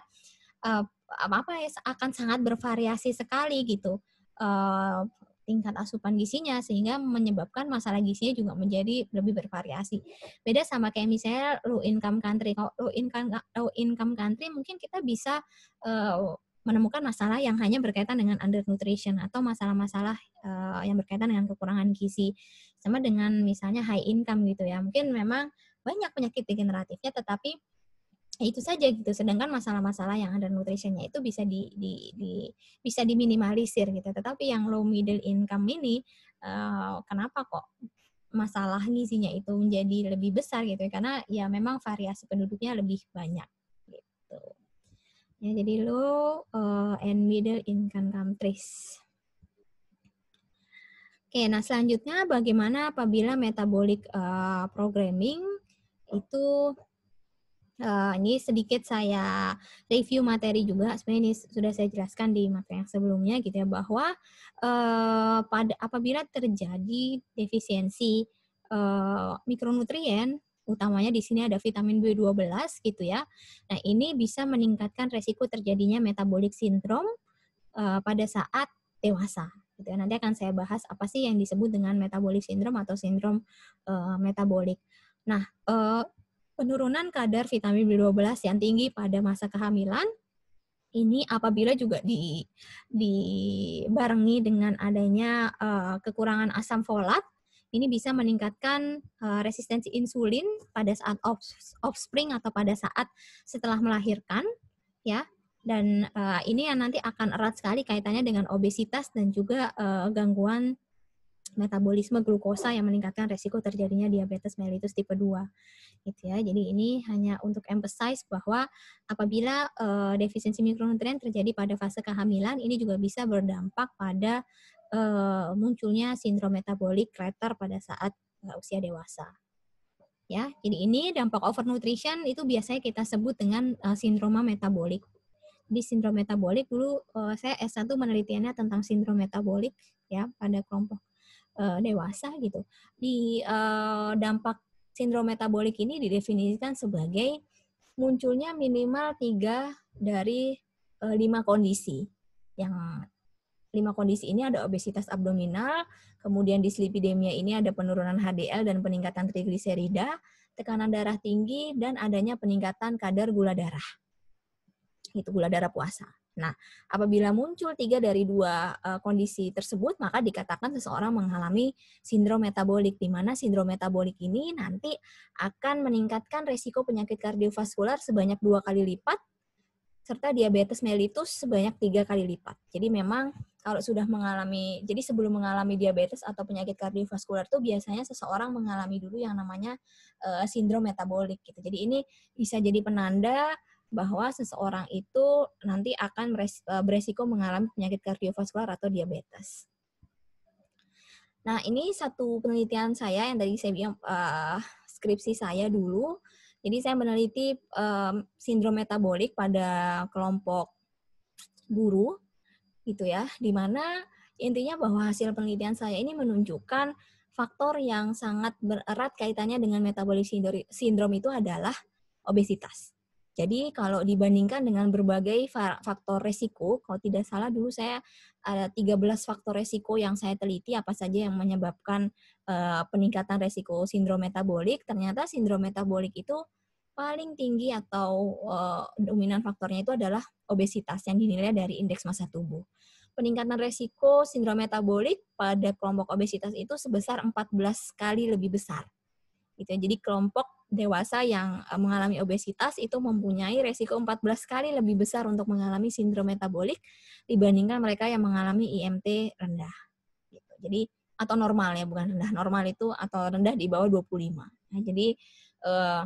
[SPEAKER 1] uh, apa apa ya akan sangat bervariasi sekali gitu uh, tingkat asupan gizinya sehingga menyebabkan masalah gizinya juga menjadi lebih bervariasi. Beda sama kayak misalnya low income country. Kalau low income low income country mungkin kita bisa uh, menemukan masalah yang hanya berkaitan dengan undernutrition atau masalah-masalah uh, yang berkaitan dengan kekurangan gizi. Sama dengan misalnya high income gitu ya. Mungkin memang banyak penyakit degeneratifnya tetapi itu saja gitu. Sedangkan masalah-masalah yang ada nutritionnya itu bisa di, di, di bisa diminimalisir gitu. Tetapi yang low middle income ini uh, kenapa kok masalah gizinya itu menjadi lebih besar gitu ya? karena ya memang variasi penduduknya lebih banyak gitu. Ya jadi low uh, and middle income countries. Oke, nah selanjutnya bagaimana apabila metabolic uh, programming itu Uh, ini sedikit saya review materi juga sebenarnya ini sudah saya jelaskan di materi yang sebelumnya gitu ya bahwa uh, pada apabila terjadi defisiensi uh, mikronutrien utamanya di sini ada vitamin B12 gitu ya. Nah, ini bisa meningkatkan resiko terjadinya metabolic syndrome uh, pada saat dewasa. Gitu ya. Nanti akan saya bahas apa sih yang disebut dengan metabolic syndrome atau sindrom uh, metabolik. Nah, uh, penurunan kadar vitamin B12 yang tinggi pada masa kehamilan ini apabila juga di dibarengi dengan adanya uh, kekurangan asam folat ini bisa meningkatkan uh, resistensi insulin pada saat offspring atau pada saat setelah melahirkan ya dan uh, ini yang nanti akan erat sekali kaitannya dengan obesitas dan juga uh, gangguan metabolisme glukosa yang meningkatkan resiko terjadinya diabetes mellitus tipe 2. Gitu ya. Jadi ini hanya untuk emphasize bahwa apabila uh, defisiensi mikronutrien terjadi pada fase kehamilan ini juga bisa berdampak pada uh, munculnya sindrom metabolik Kreter pada saat uh, usia dewasa. Ya, jadi ini dampak overnutrition itu biasanya kita sebut dengan uh, sindroma metabolik di sindrom metabolik dulu uh, saya S1 penelitiannya tentang sindrom metabolik ya pada kelompok uh, dewasa gitu. Di uh, dampak sindrom metabolik ini didefinisikan sebagai munculnya minimal tiga dari uh, lima kondisi yang lima kondisi ini ada obesitas abdominal, kemudian dislipidemia ini ada penurunan HDL dan peningkatan trigliserida, tekanan darah tinggi, dan adanya peningkatan kadar gula darah. Itu gula darah puasa. Nah, apabila muncul tiga dari dua eh, kondisi tersebut, maka dikatakan seseorang mengalami sindrom metabolik, di mana sindrom metabolik ini nanti akan meningkatkan resiko penyakit kardiovaskular sebanyak dua kali lipat, serta diabetes mellitus sebanyak tiga kali lipat. Jadi memang kalau sudah mengalami, jadi sebelum mengalami diabetes atau penyakit kardiovaskular tuh biasanya seseorang mengalami dulu yang namanya uh, sindrom metabolik gitu. Jadi ini bisa jadi penanda bahwa seseorang itu nanti akan eh, beresiko mengalami penyakit kardiovaskular atau diabetes. Nah, ini satu penelitian saya yang tadi saya bilang uh, skripsi saya dulu. Jadi saya meneliti um, sindrom metabolik pada kelompok guru gitu ya, Dimana intinya bahwa hasil penelitian saya ini menunjukkan faktor yang sangat berat kaitannya dengan metabolik sindrom itu adalah obesitas. Jadi kalau dibandingkan dengan berbagai faktor resiko, kalau tidak salah dulu saya ada 13 faktor resiko yang saya teliti apa saja yang menyebabkan uh, peningkatan resiko sindrom metabolik. Ternyata sindrom metabolik itu paling tinggi atau uh, dominan faktornya itu adalah obesitas yang dinilai dari indeks massa tubuh. Peningkatan resiko sindrom metabolik pada kelompok obesitas itu sebesar 14 kali lebih besar. Gitu. Ya. Jadi kelompok dewasa yang eh, mengalami obesitas itu mempunyai resiko 14 kali lebih besar untuk mengalami sindrom metabolik dibandingkan mereka yang mengalami IMT rendah. Gitu. Jadi atau normal ya, bukan rendah. Normal itu atau rendah di bawah 25. Nah, jadi eh,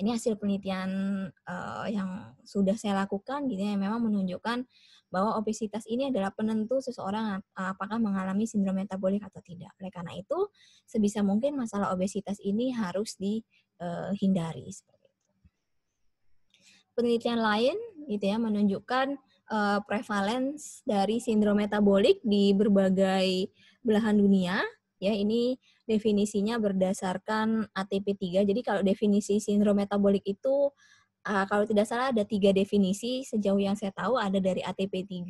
[SPEAKER 1] ini hasil penelitian eh, yang sudah saya lakukan gitu ya memang menunjukkan bahwa obesitas ini adalah penentu seseorang apakah mengalami sindrom metabolik atau tidak. Oleh karena itu, sebisa mungkin masalah obesitas ini harus di uh, hindari. Penelitian lain gitu ya menunjukkan uh, prevalence dari sindrom metabolik di berbagai belahan dunia. Ya, ini definisinya berdasarkan ATP3. Jadi kalau definisi sindrom metabolik itu uh, kalau tidak salah ada tiga definisi sejauh yang saya tahu ada dari ATP3,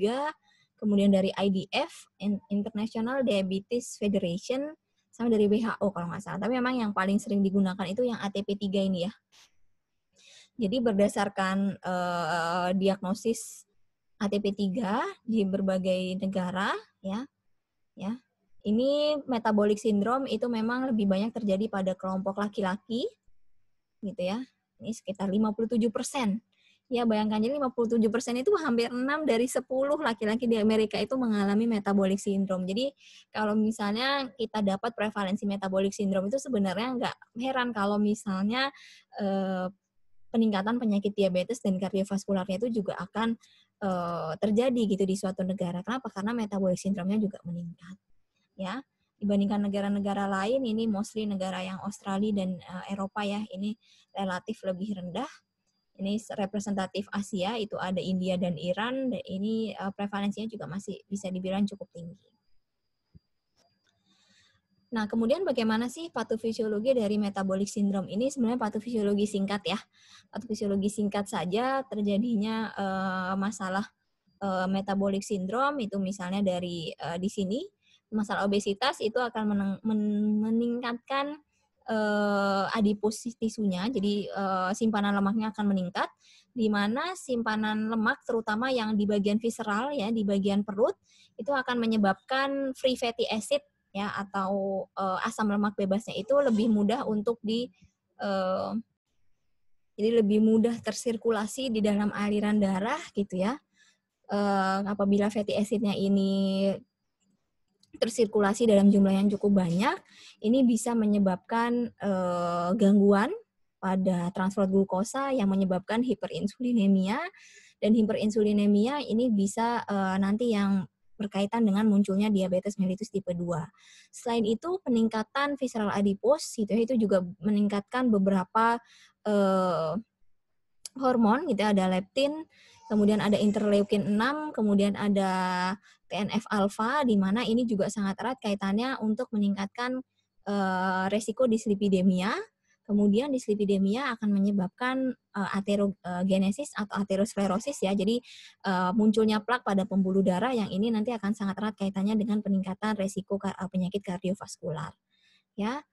[SPEAKER 1] kemudian dari IDF International Diabetes Federation, sama dari WHO kalau nggak salah. Tapi memang yang paling sering digunakan itu yang ATP 3 ini ya. Jadi berdasarkan uh, diagnosis ATP 3 di berbagai negara ya. Ya. Ini metabolic syndrome itu memang lebih banyak terjadi pada kelompok laki-laki gitu ya. Ini sekitar 57 persen Ya, bayangkan jadi 57% itu hampir 6 dari 10 laki-laki di Amerika itu mengalami metabolic syndrome. Jadi, kalau misalnya kita dapat prevalensi metabolic syndrome itu sebenarnya nggak heran kalau misalnya eh, peningkatan penyakit diabetes dan kardiovaskularnya itu juga akan eh, terjadi gitu di suatu negara. Kenapa? Karena metabolic syndrome-nya juga meningkat. Ya dibandingkan negara-negara lain ini mostly negara yang Australia dan uh, Eropa ya ini relatif lebih rendah ini representatif Asia itu ada India dan Iran dan ini uh, prevalensinya juga masih bisa dibilang cukup tinggi. Nah, kemudian bagaimana sih patofisiologi dari metabolic syndrome ini? Sebenarnya patofisiologi singkat ya. Patofisiologi singkat saja terjadinya uh, masalah uh, metabolic syndrome itu misalnya dari uh, di sini masalah obesitas itu akan meningkatkan uh, tisunya, jadi eh, simpanan lemaknya akan meningkat, di mana simpanan lemak terutama yang di bagian visceral ya, di bagian perut itu akan menyebabkan free fatty acid ya atau eh, asam lemak bebasnya itu lebih mudah untuk di jadi lebih mudah tersirkulasi di dalam aliran darah gitu ya. Uh, apabila fatty acidnya ini tersirkulasi dalam jumlah yang cukup banyak, ini bisa menyebabkan eh, gangguan pada transport glukosa yang menyebabkan hiperinsulinemia dan hiperinsulinemia ini bisa eh, nanti yang berkaitan dengan munculnya diabetes mellitus tipe 2. Selain itu, peningkatan visceral adipose gitu ya, itu juga meningkatkan beberapa eh, hormon gitu ya, ada leptin, kemudian ada interleukin 6, kemudian ada TNF alfa di mana ini juga sangat erat kaitannya untuk meningkatkan uh, resiko dislipidemia. Kemudian dislipidemia akan menyebabkan eh, aterogenesis eh, atau aterosklerosis ya. Jadi munculnya plak pada pembuluh darah yang ini nanti akan sangat erat kaitannya dengan peningkatan resiko penyakit kardiovaskular. Ya.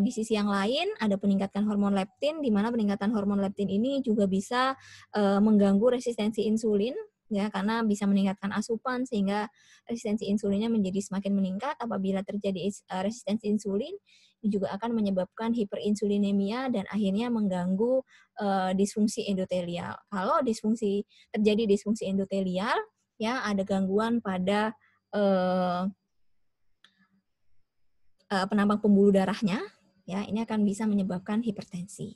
[SPEAKER 1] di sisi yang lain ada peningkatan hormon leptin di mana peningkatan hormon leptin ini juga bisa mengganggu resistensi insulin ya karena bisa meningkatkan asupan sehingga resistensi insulinnya menjadi semakin meningkat apabila terjadi eh, resistensi insulin juga akan menyebabkan hiperinsulinemia dan akhirnya mengganggu uh, disfungsi endotelial. Kalau disfungsi terjadi disfungsi endotelial ya ada gangguan pada uh, penambang pembuluh darahnya ya ini akan bisa menyebabkan hipertensi.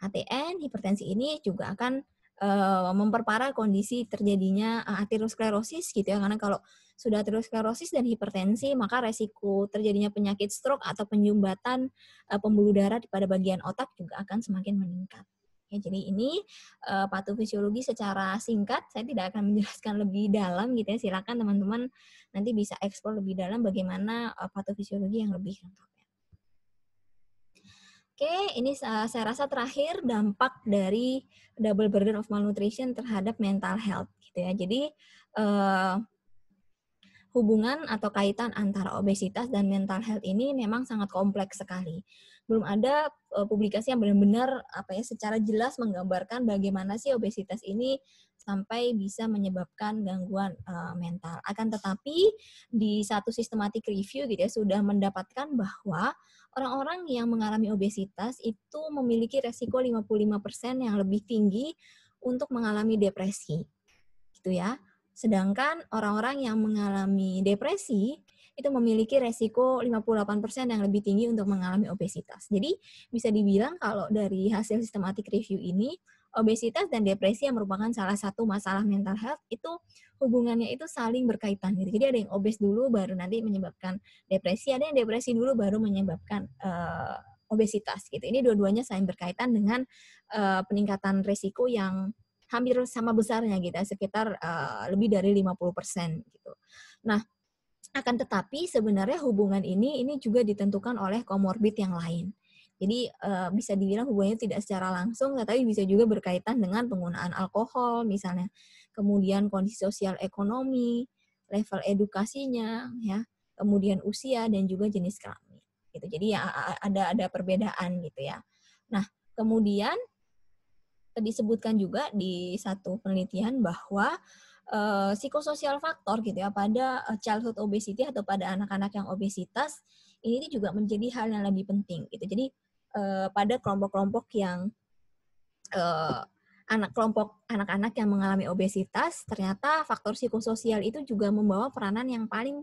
[SPEAKER 1] HTN hipertensi ini juga akan uh, memperparah kondisi terjadinya eh, aterosklerosis gitu ya karena kalau sudah aterosklerosis dan hipertensi maka resiko terjadinya penyakit stroke atau penyumbatan eh, pembuluh darah pada bagian otak juga akan semakin meningkat. Ya, jadi ini uh, patofisiologi secara singkat saya tidak akan menjelaskan lebih dalam gitu ya. Silakan teman-teman nanti bisa ekspor lebih dalam bagaimana uh, patofisiologi yang lebih lengkap. Oke, ini uh, saya rasa terakhir dampak dari double burden of malnutrition terhadap mental health gitu ya. Jadi uh, hubungan atau kaitan antara obesitas dan mental health ini memang sangat kompleks sekali. Belum ada uh, publikasi yang benar-benar apa ya secara jelas menggambarkan bagaimana sih obesitas ini sampai bisa menyebabkan gangguan uh, mental. Akan tetapi di satu systematic review gitu ya sudah mendapatkan bahwa orang-orang yang mengalami obesitas itu memiliki resiko 55% yang lebih tinggi untuk mengalami depresi. Gitu ya. Sedangkan orang-orang yang mengalami depresi itu memiliki resiko 58% yang lebih tinggi untuk mengalami obesitas. Jadi bisa dibilang kalau dari hasil systematic review ini obesitas dan depresi yang merupakan salah satu masalah mental health itu hubungannya itu saling berkaitan gitu. Jadi ada yang obes dulu baru nanti menyebabkan depresi, ada yang depresi dulu baru menyebabkan uh, obesitas gitu. Ini dua-duanya saling berkaitan dengan uh, peningkatan resiko yang hampir sama besarnya gitu, sekitar uh, lebih dari 50% gitu. Nah, akan tetapi sebenarnya hubungan ini ini juga ditentukan oleh komorbid yang lain. Jadi uh, bisa dibilang hubungannya tidak secara langsung, tetapi bisa juga berkaitan dengan penggunaan alkohol misalnya, kemudian kondisi sosial ekonomi, level edukasinya, ya, kemudian usia dan juga jenis kelamin. Gitu. Jadi ya ada ada perbedaan gitu ya. Nah kemudian disebutkan juga di satu penelitian bahwa uh, psikososial faktor gitu ya pada childhood obesity atau pada anak-anak yang obesitas ini juga menjadi hal yang lebih penting gitu. Jadi uh, pada kelompok-kelompok yang uh, anak kelompok anak-anak yang mengalami obesitas ternyata faktor psikososial itu juga membawa peranan yang paling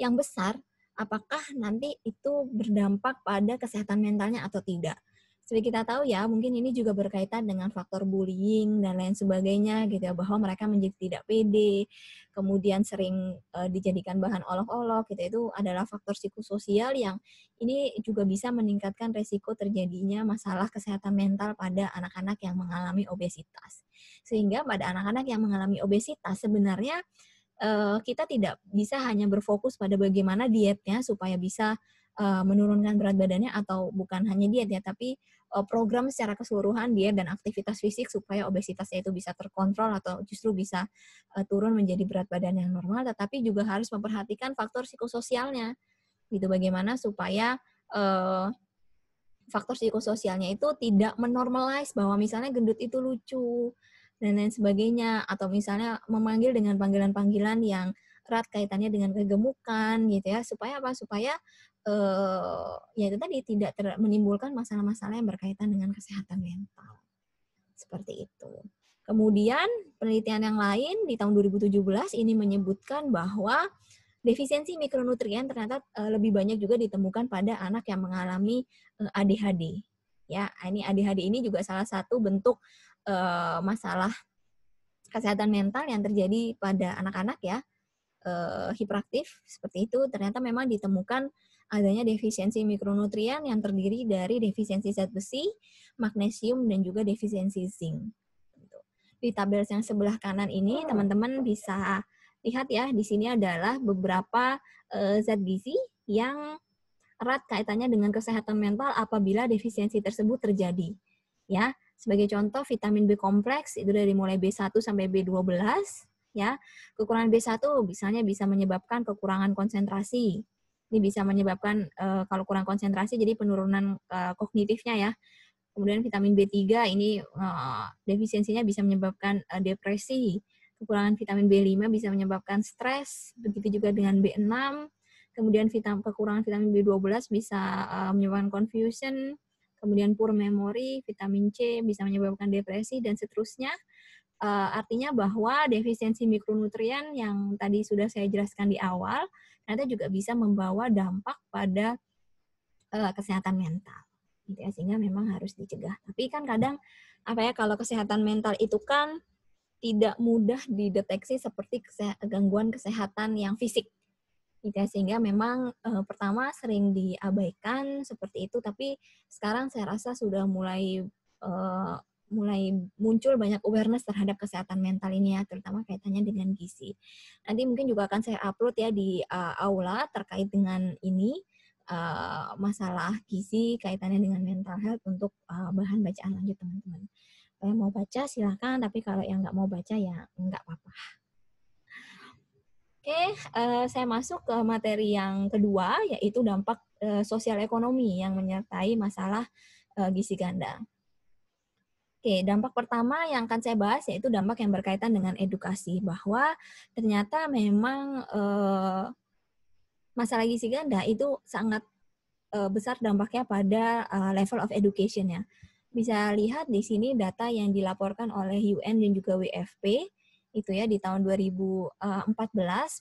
[SPEAKER 1] yang besar apakah nanti itu berdampak pada kesehatan mentalnya atau tidak seperti kita tahu ya, mungkin ini juga berkaitan dengan faktor bullying dan lain sebagainya gitu ya, bahwa mereka menjadi tidak pede, kemudian sering e, dijadikan bahan olok-olok gitu itu adalah faktor psikososial yang ini juga bisa meningkatkan resiko terjadinya masalah kesehatan mental pada anak-anak yang mengalami obesitas. Sehingga pada anak-anak yang mengalami obesitas sebenarnya e, kita tidak bisa hanya berfokus pada bagaimana dietnya supaya bisa uh, menurunkan berat badannya atau bukan hanya diet ya, tapi uh, program secara keseluruhan diet dan aktivitas fisik supaya obesitasnya itu bisa terkontrol atau justru bisa uh, turun menjadi berat badan yang normal, tetapi juga harus memperhatikan faktor psikososialnya, gitu bagaimana supaya uh, faktor psikososialnya itu tidak menormalize bahwa misalnya gendut itu lucu dan lain sebagainya atau misalnya memanggil dengan panggilan-panggilan yang erat kaitannya dengan kegemukan gitu ya supaya apa supaya uh, ya itu tadi tidak ter, menimbulkan masalah-masalah yang berkaitan dengan kesehatan mental seperti itu. Kemudian penelitian yang lain di tahun 2017 ini menyebutkan bahwa defisiensi mikronutrien ternyata uh, lebih banyak juga ditemukan pada anak yang mengalami uh, eh, ADHD. Ya, ini ADHD ini juga salah satu bentuk uh, masalah kesehatan mental yang terjadi pada anak-anak ya uh, eh, hiperaktif seperti itu ternyata memang ditemukan adanya defisiensi mikronutrien yang terdiri dari defisiensi zat besi, magnesium dan juga defisiensi zinc. Gitu. Di tabel yang sebelah kanan ini teman-teman bisa lihat ya di sini adalah beberapa uh, zat gizi yang erat kaitannya dengan kesehatan mental apabila defisiensi tersebut terjadi. Ya, sebagai contoh vitamin B kompleks itu dari mulai B1 sampai B12, ya. Kekurangan B1 misalnya bisa menyebabkan kekurangan konsentrasi. Ini bisa menyebabkan eh, kalau kurang konsentrasi jadi penurunan eh, kognitifnya ya. Kemudian vitamin B3 ini e, defisiensinya bisa menyebabkan depresi. Kekurangan vitamin B5 bisa menyebabkan stres, begitu juga dengan B6. Kemudian vitamin kekurangan vitamin B12 bisa menyebabkan confusion, kemudian poor memory, vitamin C bisa menyebabkan depresi dan seterusnya. Uh, artinya bahwa defisiensi mikronutrien yang tadi sudah saya jelaskan di awal nanti juga bisa membawa dampak pada uh, kesehatan mental gitu ya sehingga memang harus dicegah tapi kan kadang apa ya kalau kesehatan mental itu kan tidak mudah dideteksi seperti gangguan kesehatan yang fisik gitu ya sehingga memang e, pertama sering diabaikan seperti itu tapi sekarang saya rasa sudah mulai e, mulai muncul banyak awareness terhadap kesehatan mental ini ya, terutama kaitannya dengan gizi. Nanti mungkin juga akan saya upload ya di uh, aula terkait dengan ini uh, masalah gizi kaitannya dengan mental health untuk uh, bahan bacaan lanjut teman-teman. Kalau mau baca silahkan, tapi kalau yang nggak mau baca ya nggak apa-apa. Oke, okay, uh, saya masuk ke materi yang kedua, yaitu dampak uh, sosial ekonomi yang menyertai masalah uh, gizi ganda. Oke, dampak pertama yang akan saya bahas yaitu dampak yang berkaitan dengan edukasi bahwa ternyata memang eh, masalah gizi ganda itu sangat eh, besar dampaknya pada eh, level of education ya. Bisa lihat di sini data yang dilaporkan oleh UN dan juga WFP itu ya di tahun 2014 eh,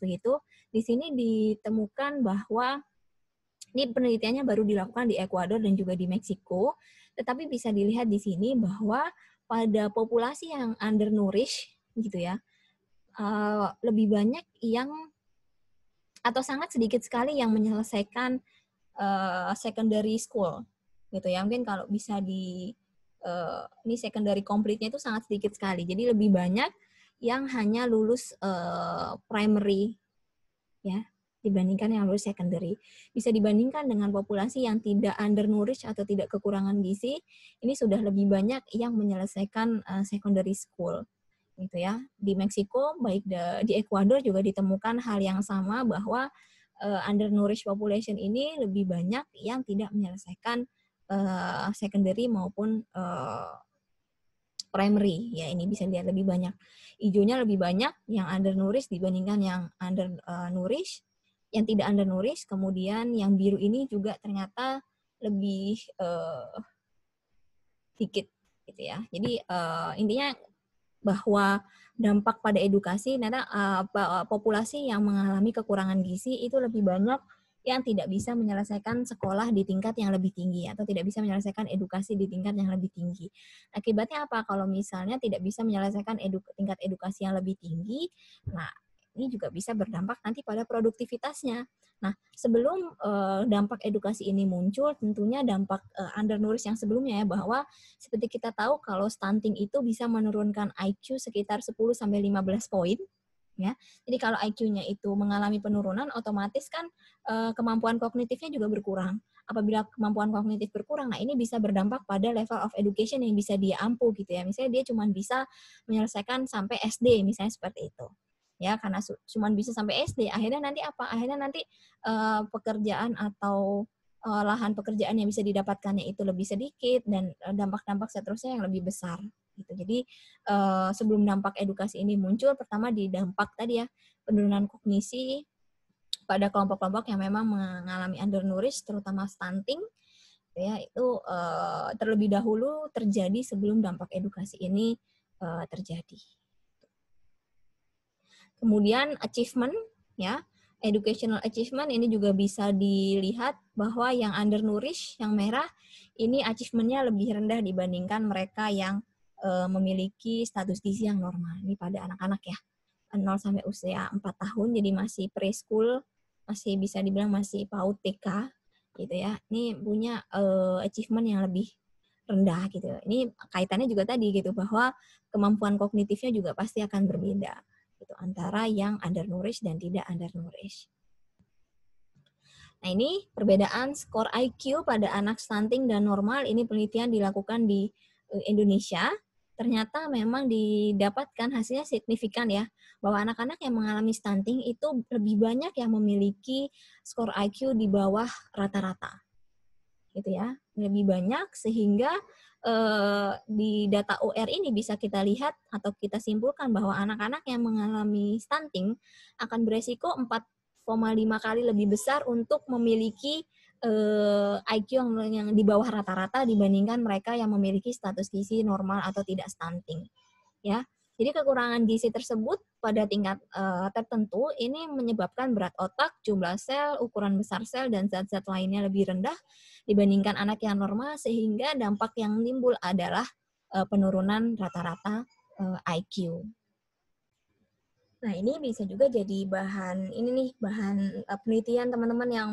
[SPEAKER 1] begitu. Di sini ditemukan bahwa ini penelitiannya baru dilakukan di Ekuador dan juga di Meksiko tetapi bisa dilihat di sini bahwa pada populasi yang undernourished gitu ya, eh, lebih banyak yang atau sangat sedikit sekali yang menyelesaikan eh, secondary school gitu ya. Mungkin kalau bisa di eh, ini secondary complete-nya itu sangat sedikit sekali. Jadi lebih banyak yang hanya lulus primary ya dibandingkan yang lulus secondary. Bisa dibandingkan dengan populasi yang tidak undernourished atau tidak kekurangan gizi, ini sudah lebih banyak yang menyelesaikan uh, secondary school gitu ya. Di Meksiko baik de, di Ekuador juga ditemukan hal yang sama bahwa uh, undernourished population ini lebih banyak yang tidak menyelesaikan uh, secondary maupun uh, primary ya ini bisa dilihat lebih banyak hijaunya lebih banyak yang undernourished dibandingkan yang undernourished yang tidak Anda nulis, kemudian yang biru ini juga ternyata lebih uh, dikit gitu ya. Jadi uh, intinya bahwa dampak pada edukasi nada uh, eh, populasi yang mengalami kekurangan gizi itu lebih banyak yang tidak bisa menyelesaikan sekolah di tingkat yang lebih tinggi atau tidak bisa menyelesaikan edukasi di tingkat yang lebih tinggi. Akibatnya apa? Kalau misalnya tidak bisa menyelesaikan edu tingkat edukasi yang lebih tinggi, nah ini juga bisa berdampak nanti pada produktivitasnya. Nah, sebelum uh, dampak edukasi ini muncul, tentunya dampak uh, undernourish yang sebelumnya ya bahwa seperti kita tahu kalau stunting itu bisa menurunkan IQ sekitar 10 sampai 15 poin ya. Jadi kalau IQ-nya itu mengalami penurunan otomatis kan e, kemampuan kognitifnya juga berkurang. Apabila kemampuan kognitif berkurang, nah ini bisa berdampak pada level of education yang bisa dia ampuh gitu ya. Misalnya dia cuma bisa menyelesaikan sampai SD misalnya seperti itu ya karena cuma bisa sampai SD akhirnya nanti apa akhirnya nanti uh, pekerjaan atau uh, lahan pekerjaan yang bisa didapatkannya itu lebih sedikit dan eh, dampak-dampak seterusnya yang lebih besar gitu jadi uh, sebelum dampak edukasi ini muncul pertama di dampak tadi ya penurunan kognisi pada kelompok-kelompok yang memang mengalami undernourish, terutama stunting ya itu uh, terlebih dahulu terjadi sebelum dampak edukasi ini uh, terjadi Kemudian achievement ya, educational achievement ini juga bisa dilihat bahwa yang undernourished, yang merah ini achievementnya lebih rendah dibandingkan mereka yang e, memiliki status gizi yang normal. Ini pada anak-anak ya. 0 sampai usia 4 tahun jadi masih preschool, masih bisa dibilang masih PAUD TK gitu ya. Ini punya uh, achievement yang lebih rendah gitu. Ini kaitannya juga tadi gitu bahwa kemampuan kognitifnya juga pasti akan berbeda gitu antara yang undernourished dan tidak undernourished. Nah, ini perbedaan skor IQ pada anak stunting dan normal ini penelitian dilakukan di eh, Indonesia. Ternyata memang didapatkan hasilnya signifikan ya bahwa anak-anak yang mengalami stunting itu lebih banyak yang memiliki skor IQ di bawah rata-rata. Gitu ya. Lebih banyak sehingga Eh, di data UR ini bisa kita lihat atau kita simpulkan bahwa anak-anak yang mengalami stunting akan beresiko 4,5 kali lebih besar untuk memiliki eh, IQ yang, yang di bawah rata-rata dibandingkan mereka yang memiliki status gizi normal atau tidak stunting. Ya, jadi kekurangan gizi tersebut pada tingkat uh, tertentu ini menyebabkan berat otak, jumlah sel, ukuran besar sel dan zat-zat lainnya lebih rendah dibandingkan anak yang normal sehingga dampak yang timbul adalah uh, penurunan rata-rata uh, eh, IQ. Nah, ini bisa juga jadi bahan ini nih bahan uh, penelitian teman-teman yang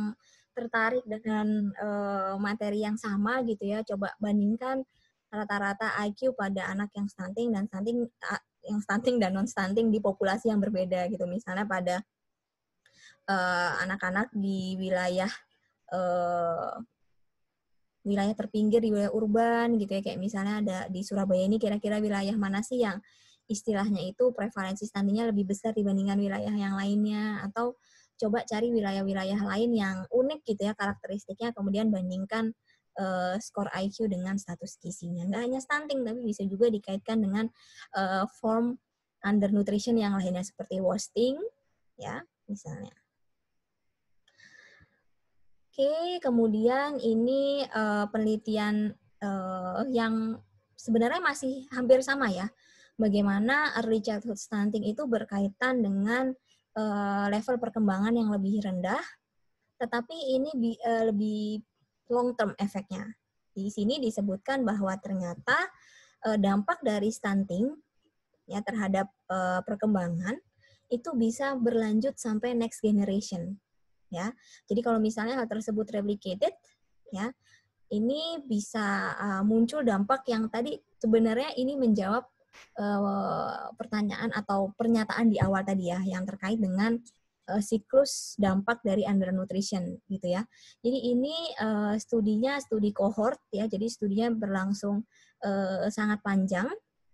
[SPEAKER 1] tertarik dengan uh, materi yang sama gitu ya. Coba bandingkan rata-rata IQ pada anak yang stunting dan stunting yang stunting dan non stunting di populasi yang berbeda gitu misalnya pada eh, anak-anak uh, di wilayah uh, wilayah terpinggir di wilayah urban gitu ya kayak misalnya ada di Surabaya ini kira-kira wilayah mana sih yang istilahnya itu prevalensi stuntingnya lebih besar dibandingkan wilayah yang lainnya atau coba cari wilayah-wilayah lain yang unik gitu ya karakteristiknya kemudian bandingkan uh, skor IQ dengan status gizinya. Nggak hanya stunting, tapi bisa juga dikaitkan dengan uh, form undernutrition yang lainnya seperti wasting, ya misalnya. Oke, kemudian ini uh, penelitian uh, yang sebenarnya masih hampir sama ya. Bagaimana early childhood stunting itu berkaitan dengan uh, level perkembangan yang lebih rendah, tetapi ini bi, uh, lebih long term efeknya. Di sini disebutkan bahwa ternyata eh, dampak dari stunting ya terhadap eh, perkembangan itu bisa berlanjut sampai next generation ya. Jadi kalau misalnya hal tersebut replicated ya, ini bisa eh, muncul dampak yang tadi sebenarnya ini menjawab pertanyaan atau pernyataan di awal tadi ya yang terkait dengan uh, siklus dampak dari undernutrition gitu ya. Jadi ini uh, studinya studi cohort ya. Jadi studinya berlangsung uh, sangat panjang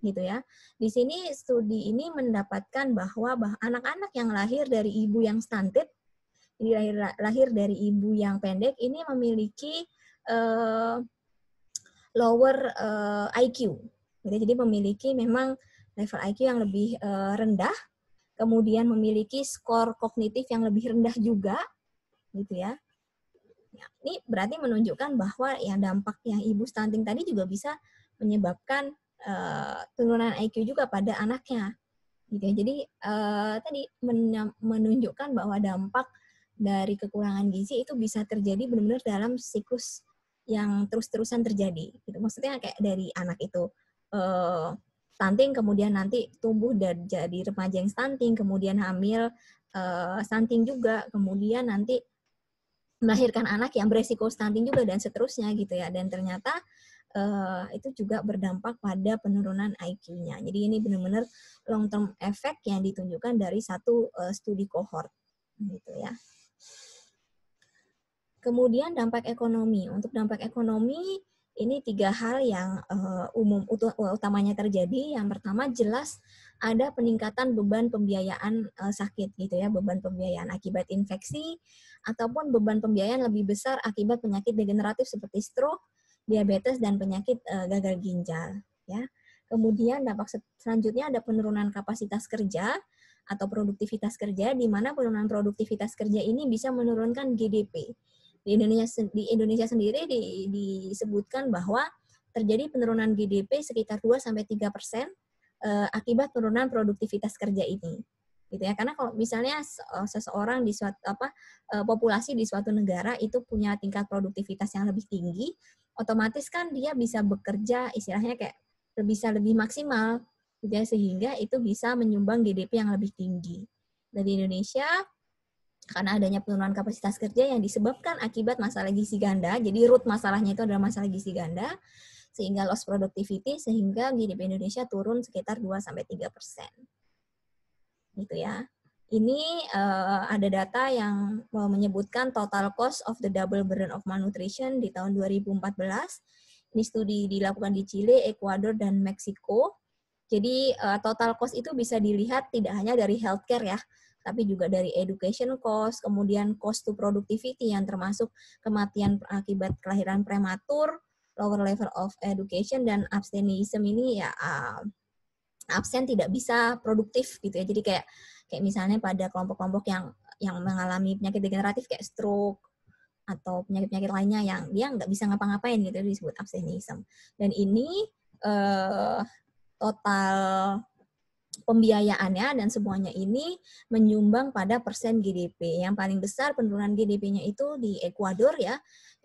[SPEAKER 1] gitu ya. Di sini studi ini mendapatkan bahwa anak-anak yang lahir dari ibu yang stunted, jadi lahir, lahir dari ibu yang pendek ini memiliki uh, lower uh, IQ, gitu. Ya. jadi memiliki memang level IQ yang lebih uh, rendah kemudian memiliki skor kognitif yang lebih rendah juga, gitu ya. ya ini berarti menunjukkan bahwa ya dampak yang ibu stunting tadi juga bisa menyebabkan penurunan eh, turunan IQ juga pada anaknya, gitu ya. Jadi eh, tadi menunjukkan bahwa dampak dari kekurangan gizi itu bisa terjadi benar-benar dalam siklus yang terus-terusan terjadi. Gitu. Maksudnya kayak dari anak itu uh, stunting kemudian nanti tumbuh dan jadi remaja yang stunting kemudian hamil uh, stunting juga kemudian nanti melahirkan anak yang beresiko stunting juga dan seterusnya gitu ya dan ternyata uh, itu juga berdampak pada penurunan IQ-nya jadi ini benar-benar long term effect yang ditunjukkan dari satu uh, studi cohort gitu ya kemudian dampak ekonomi untuk dampak ekonomi ini tiga hal yang uh, umum eh, utamanya terjadi. Yang pertama jelas ada peningkatan beban pembiayaan uh, sakit gitu ya, beban pembiayaan akibat infeksi ataupun beban pembiayaan lebih besar akibat penyakit degeneratif seperti stroke, diabetes dan penyakit uh, gagal ginjal ya. Kemudian dampak selanjutnya ada penurunan kapasitas kerja atau produktivitas kerja di mana penurunan produktivitas kerja ini bisa menurunkan GDP di Indonesia di Indonesia sendiri di, disebutkan bahwa terjadi penurunan GDP sekitar 2 sampai 3 persen eh, akibat penurunan produktivitas kerja ini gitu ya karena kalau misalnya eh, seseorang di suatu apa eh, populasi di suatu negara itu punya tingkat produktivitas yang lebih tinggi otomatis kan dia bisa bekerja istilahnya kayak bisa lebih maksimal gitu ya sehingga itu bisa menyumbang GDP yang lebih tinggi nah, dari Indonesia karena adanya penurunan kapasitas kerja yang disebabkan akibat masalah gizi ganda. Jadi root masalahnya itu adalah masalah gizi ganda, sehingga loss productivity, sehingga GDP Indonesia turun sekitar 2-3 persen. Gitu ya. Ini uh, ada data yang menyebutkan total cost of the double burden of malnutrition di tahun 2014. Ini studi dilakukan di Chile, Ecuador, dan Meksiko. Jadi uh, total cost itu bisa dilihat tidak hanya dari healthcare ya, tapi juga dari education cost, kemudian cost to productivity yang termasuk kematian akibat kelahiran prematur, lower level of education dan absenteeism ini ya ah, absen tidak bisa produktif gitu ya. Jadi kayak kayak misalnya pada kelompok-kelompok yang yang mengalami penyakit degeneratif kayak stroke atau penyakit-penyakit lainnya yang dia nggak bisa ngapa-ngapain gitu disebut absenteeism. Dan ini uh, total pembiayaannya dan semuanya ini menyumbang pada persen GDP. Yang paling besar penurunan GDP-nya itu di Ekuador ya,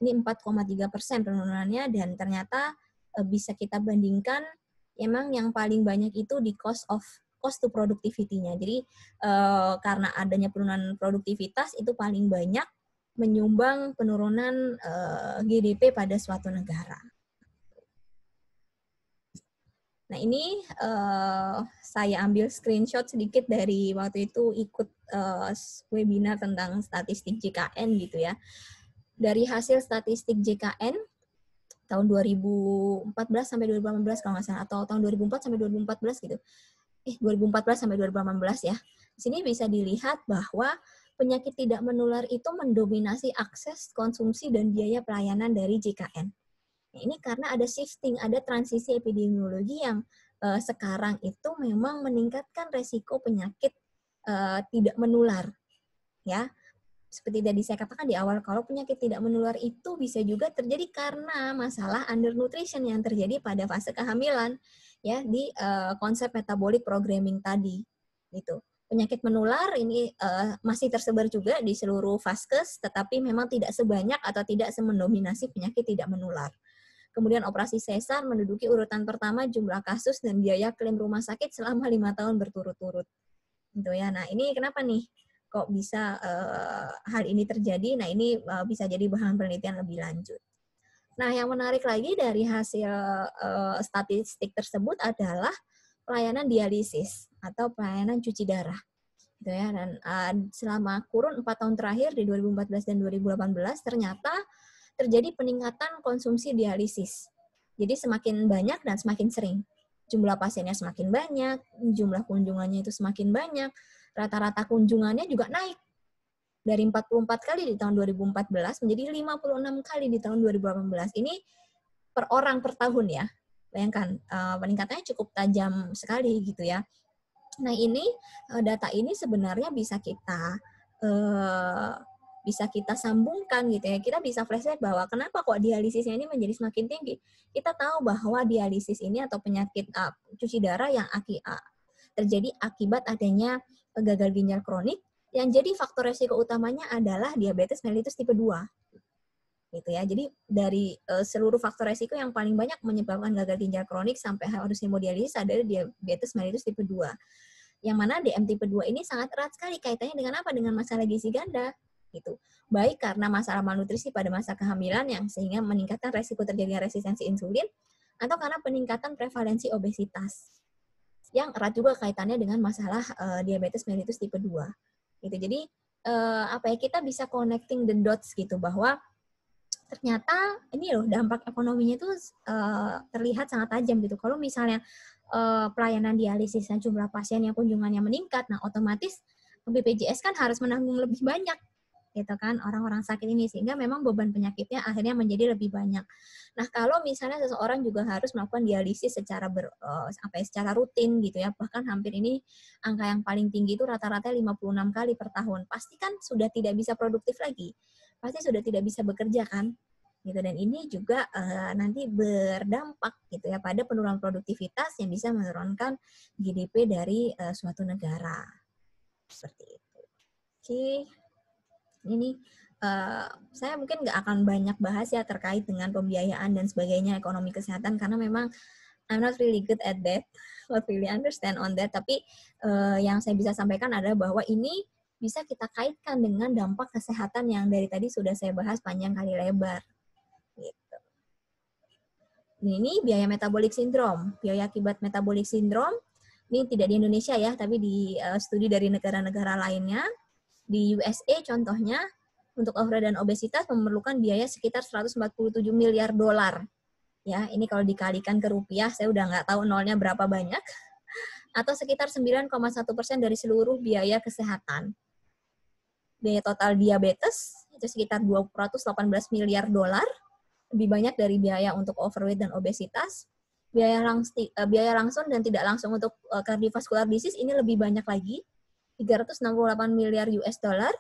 [SPEAKER 1] ini 4,3 persen penurunannya dan ternyata eh, bisa kita bandingkan emang yang paling banyak itu di cost of cost to productivity-nya. Jadi eh, karena adanya penurunan produktivitas itu paling banyak menyumbang penurunan eh, GDP pada suatu negara. Nah, ini uh, saya ambil screenshot sedikit dari waktu itu ikut uh, webinar tentang statistik JKN gitu ya. Dari hasil statistik JKN tahun 2014 sampai 2018 kalau nggak salah atau tahun 2004 sampai 2014 gitu. Eh, 2014 sampai 2018 ya. Di sini bisa dilihat bahwa penyakit tidak menular itu mendominasi akses, konsumsi dan biaya pelayanan dari JKN ini karena ada shifting, ada transisi epidemiologi yang uh, sekarang itu memang meningkatkan resiko penyakit uh, tidak menular. Ya, seperti tadi saya katakan di awal, kalau penyakit tidak menular itu bisa juga terjadi karena masalah undernutrition yang terjadi pada fase kehamilan, ya di uh, konsep metabolic programming tadi, gitu. Penyakit menular ini uh, masih tersebar juga di seluruh vaskes, tetapi memang tidak sebanyak atau tidak semendominasi penyakit tidak menular. Kemudian operasi sesar menduduki urutan pertama jumlah kasus dan biaya klaim rumah sakit selama lima tahun berturut-turut. Gitu ya. Nah ini kenapa nih kok bisa uh, hal ini terjadi? Nah ini uh, bisa jadi bahan penelitian lebih lanjut. Nah yang menarik lagi dari hasil uh, statistik tersebut adalah pelayanan dialisis atau pelayanan cuci darah gitu ya dan uh, selama kurun 4 tahun terakhir di 2014 dan 2018 ternyata terjadi peningkatan konsumsi dialisis. Jadi semakin banyak dan semakin sering. Jumlah pasiennya semakin banyak, jumlah kunjungannya itu semakin banyak, rata-rata kunjungannya juga naik. Dari 44 kali di tahun 2014 menjadi 56 kali di tahun 2018. Ini per orang per tahun ya. Bayangkan eh, peningkatannya cukup tajam sekali gitu ya. Nah, ini eh, data ini sebenarnya bisa kita eh, bisa kita sambungkan gitu ya. Kita bisa flashback bahwa kenapa kok dialisisnya ini menjadi semakin tinggi. Kita tahu bahwa dialisis ini atau penyakit uh, cuci darah yang aki, uh, terjadi akibat adanya gagal ginjal kronik yang jadi faktor resiko utamanya adalah diabetes mellitus tipe 2. Gitu ya. Jadi dari uh, seluruh faktor resiko yang paling banyak menyebabkan gagal ginjal kronik sampai harus hemodialisis adalah diabetes mellitus tipe 2 yang mana DM tipe 2 ini sangat erat sekali kaitannya dengan apa? Dengan masalah gizi ganda gitu. Baik karena masalah malnutrisi pada masa kehamilan yang sehingga meningkatkan resiko terjadinya resistensi insulin atau karena peningkatan prevalensi obesitas yang erat juga kaitannya dengan masalah uh, diabetes mellitus tipe 2. Gitu. Jadi uh, apa ya kita bisa connecting the dots gitu bahwa ternyata ini loh dampak ekonominya itu uh, eh, terlihat sangat tajam gitu. Kalau misalnya uh, pelayanan dialisis dan jumlah pasien yang kunjungannya meningkat, nah otomatis BPJS kan harus menanggung lebih banyak gitu kan orang-orang sakit ini sehingga memang beban penyakitnya akhirnya menjadi lebih banyak. Nah kalau misalnya seseorang juga harus melakukan dialisis secara ber, eh, apa ya, secara rutin gitu ya bahkan hampir ini angka yang paling tinggi itu rata-rata 56 kali per tahun pasti kan sudah tidak bisa produktif lagi pasti sudah tidak bisa bekerja kan gitu dan ini juga uh, nanti berdampak gitu ya pada penurunan produktivitas yang bisa menurunkan GDP dari uh, suatu negara seperti itu. Oke. Okay ini uh, saya mungkin nggak akan banyak bahas ya terkait dengan pembiayaan dan sebagainya ekonomi kesehatan karena memang I'm not really good at that, not really understand on that. Tapi uh, yang saya bisa sampaikan adalah bahwa ini bisa kita kaitkan dengan dampak kesehatan yang dari tadi sudah saya bahas panjang kali lebar. Gitu. Nah, ini biaya metabolic syndrome, biaya akibat metabolic syndrome. Ini tidak di Indonesia ya, tapi di uh, studi dari negara-negara lainnya di USA contohnya, untuk overweight dan obesitas memerlukan biaya sekitar 147 miliar dolar. Ya, ini kalau dikalikan ke rupiah, saya udah nggak tahu nolnya berapa banyak. Atau sekitar 9,1 persen dari seluruh biaya kesehatan. Biaya total diabetes itu sekitar 218 miliar dolar, lebih banyak dari biaya untuk overweight dan obesitas. Biaya, langs eh, biaya langsung dan tidak langsung untuk eh, kardiovaskular disease ini lebih banyak lagi, 368 miliar US dollar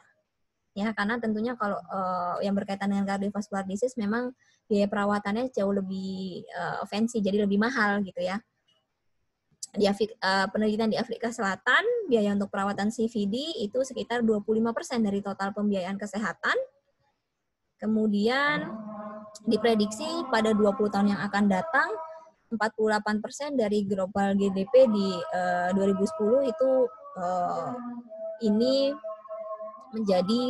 [SPEAKER 1] ya karena tentunya kalau uh, yang berkaitan dengan cardiovascular disease memang biaya perawatannya jauh lebih uh, fancy jadi lebih mahal gitu ya di Afrika uh, eh, penelitian di Afrika Selatan biaya untuk perawatan CVD itu sekitar 25% dari total pembiayaan kesehatan kemudian diprediksi pada 20 tahun yang akan datang 48% dari global GDP di uh, 2010 itu Eh, ini menjadi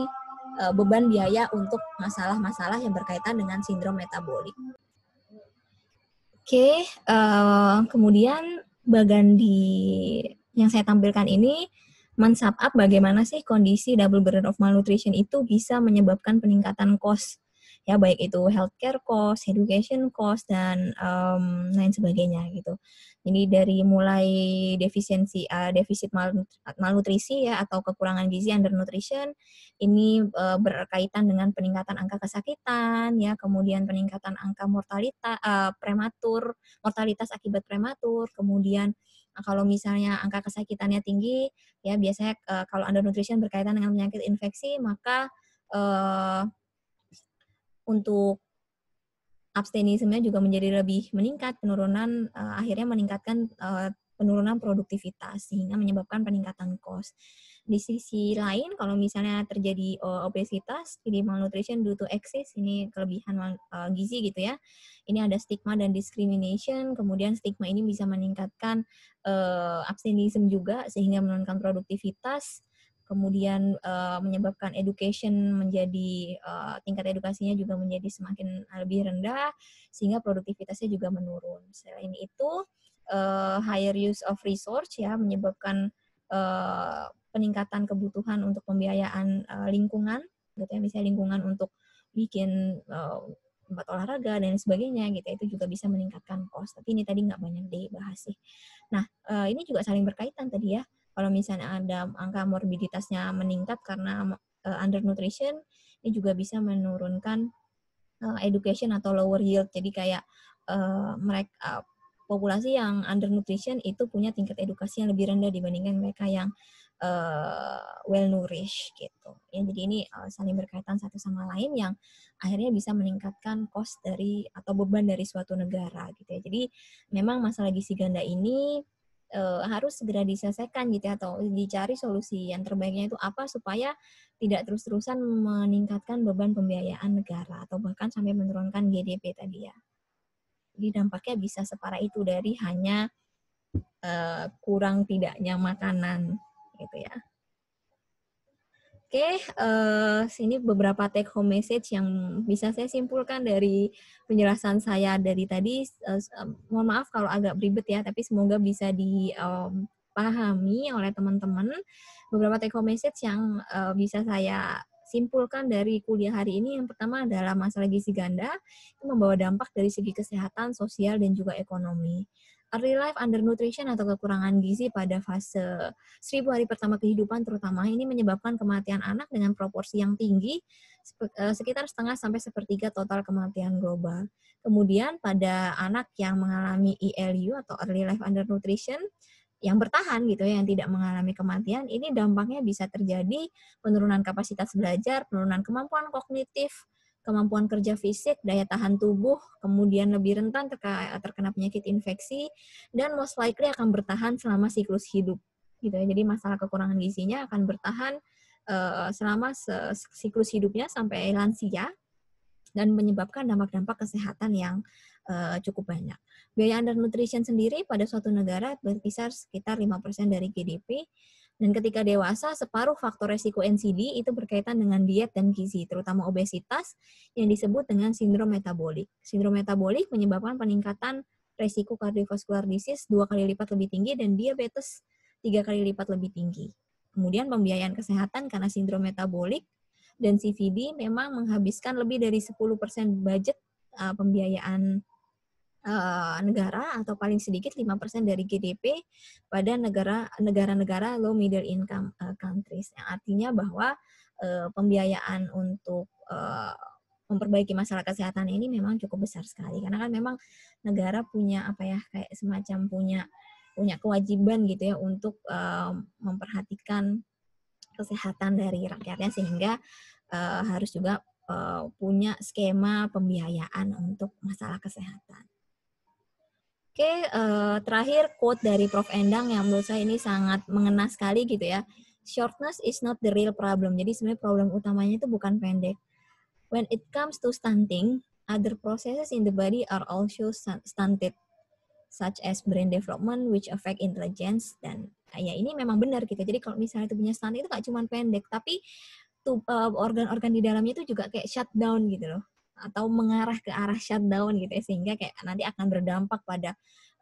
[SPEAKER 1] uh, beban biaya untuk masalah-masalah yang berkaitan dengan sindrom metabolik. Oke, okay, uh, eh, kemudian bagan di yang saya tampilkan ini mensub up bagaimana sih kondisi double burden of malnutrition itu bisa menyebabkan peningkatan cost ya baik itu healthcare cost, education cost dan um, lain sebagainya gitu. Jadi dari mulai defisiensi uh, defisit mal, malnutrisi ya atau kekurangan gizi undernutrition ini uh, berkaitan dengan peningkatan angka kesakitan ya, kemudian peningkatan angka mortalitas uh, e, prematur, mortalitas akibat prematur, kemudian e, kalau misalnya angka kesakitannya tinggi ya biasanya uh, kalau undernutrition berkaitan dengan penyakit infeksi maka uh, untuk abstenisme juga menjadi lebih meningkat, penurunan uh, akhirnya meningkatkan uh, penurunan produktivitas sehingga menyebabkan peningkatan cost Di sisi lain, kalau misalnya terjadi uh, obesitas, jadi malnutrition due to excess ini kelebihan uh, gizi gitu ya. Ini ada stigma dan discrimination, kemudian stigma ini bisa meningkatkan uh, juga sehingga menurunkan produktivitas kemudian uh, menyebabkan education menjadi uh, tingkat edukasinya juga menjadi semakin lebih rendah sehingga produktivitasnya juga menurun. Selain itu, uh, higher use of resource ya menyebabkan uh, peningkatan kebutuhan untuk pembiayaan uh, lingkungan gitu ya, misalnya lingkungan untuk bikin uh, tempat olahraga dan sebagainya gitu ya. itu juga bisa meningkatkan cost tapi ini tadi nggak banyak dibahas sih nah ini juga saling berkaitan tadi ya kalau misalnya ada angka morbiditasnya meningkat karena uh, undernutrition, ini juga bisa menurunkan uh, education atau lower yield. Jadi kayak uh, eh, mereka uh, populasi yang undernutrition itu punya tingkat edukasi yang lebih rendah dibandingkan mereka yang uh, well nourished gitu. Ya jadi ini uh, saling berkaitan satu sama lain yang akhirnya bisa meningkatkan cost dari atau beban dari suatu negara gitu ya. Jadi memang masalah gizi ganda ini e, harus segera diselesaikan gitu ya, atau dicari solusi yang terbaiknya itu apa supaya tidak terus-terusan meningkatkan beban pembiayaan negara atau bahkan sampai menurunkan GDP tadi ya. Jadi dampaknya bisa separah itu dari hanya e, kurang tidaknya makanan gitu ya. Oke, okay, uh, eh, ini beberapa take home message yang bisa saya simpulkan dari penjelasan saya dari tadi. Uh, mohon maaf kalau agak ribet ya, tapi semoga bisa dipahami oleh teman-teman. Beberapa take home message yang uh, bisa saya simpulkan dari kuliah hari ini yang pertama adalah masalah gizi ganda itu membawa dampak dari segi kesehatan, sosial dan juga ekonomi early life undernutrition atau kekurangan gizi pada fase seribu hari pertama kehidupan terutama ini menyebabkan kematian anak dengan proporsi yang tinggi eh, sekitar setengah sampai sepertiga total kematian global. Kemudian pada anak yang mengalami ELU atau early life undernutrition yang bertahan gitu ya, yang tidak mengalami kematian, ini dampaknya bisa terjadi penurunan kapasitas belajar, penurunan kemampuan kognitif, kemampuan kerja fisik, daya tahan tubuh, kemudian lebih rentan terkena penyakit infeksi, dan most likely akan bertahan selama siklus hidup. Gitu ya. Jadi masalah kekurangan gizinya akan bertahan eh, selama siklus hidupnya sampai lansia dan menyebabkan dampak-dampak kesehatan yang eh, cukup banyak. Biaya undernutrition sendiri pada suatu negara berkisar sekitar 5% dari GDP dan ketika dewasa, separuh faktor resiko NCD itu berkaitan dengan diet dan gizi, terutama obesitas yang disebut dengan sindrom metabolik. Sindrom metabolik menyebabkan peningkatan resiko kardiovaskular disease dua kali lipat lebih tinggi dan diabetes tiga kali lipat lebih tinggi. Kemudian pembiayaan kesehatan karena sindrom metabolik dan CVD memang menghabiskan lebih dari 10% budget uh, pembiayaan Eh, negara atau paling sedikit 5% dari GDP pada negara negara-negara low middle income eh, countries. Yang artinya bahwa eh, pembiayaan untuk memperbaiki masalah kesehatan ini memang cukup besar sekali karena kan memang negara punya apa ya kayak semacam punya punya kewajiban gitu ya untuk memperhatikan kesehatan dari rakyatnya sehingga harus juga punya skema pembiayaan untuk masalah kesehatan. Oke, okay, uh, eh, terakhir quote dari Prof. Endang yang menurut saya ini sangat mengena sekali gitu ya. Shortness is not the real problem. Jadi sebenarnya problem utamanya itu bukan pendek. When it comes to stunting, other processes in the body are also stunted, such as brain development, which affect intelligence. Dan ah, ya ini memang benar gitu. Jadi kalau misalnya itu punya stunting itu gak cuma pendek, tapi eh, organ-organ uh, organ -organ di dalamnya itu juga kayak shutdown gitu loh atau mengarah ke arah shutdown gitu ya sehingga kayak nanti akan berdampak pada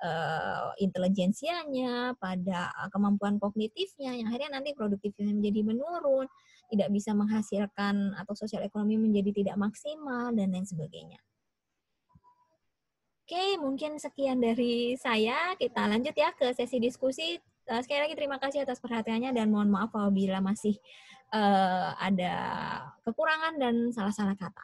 [SPEAKER 1] uh, intelijensianya, pada eh, kemampuan kognitifnya yang akhirnya nanti produktivitasnya menjadi menurun, tidak bisa menghasilkan atau sosial ekonomi menjadi tidak maksimal dan lain sebagainya. Oke, mungkin sekian dari saya. Kita lanjut ya ke sesi diskusi. Eh, sekali lagi terima kasih atas perhatiannya dan mohon maaf apabila masih uh, ada kekurangan dan salah-salah kata.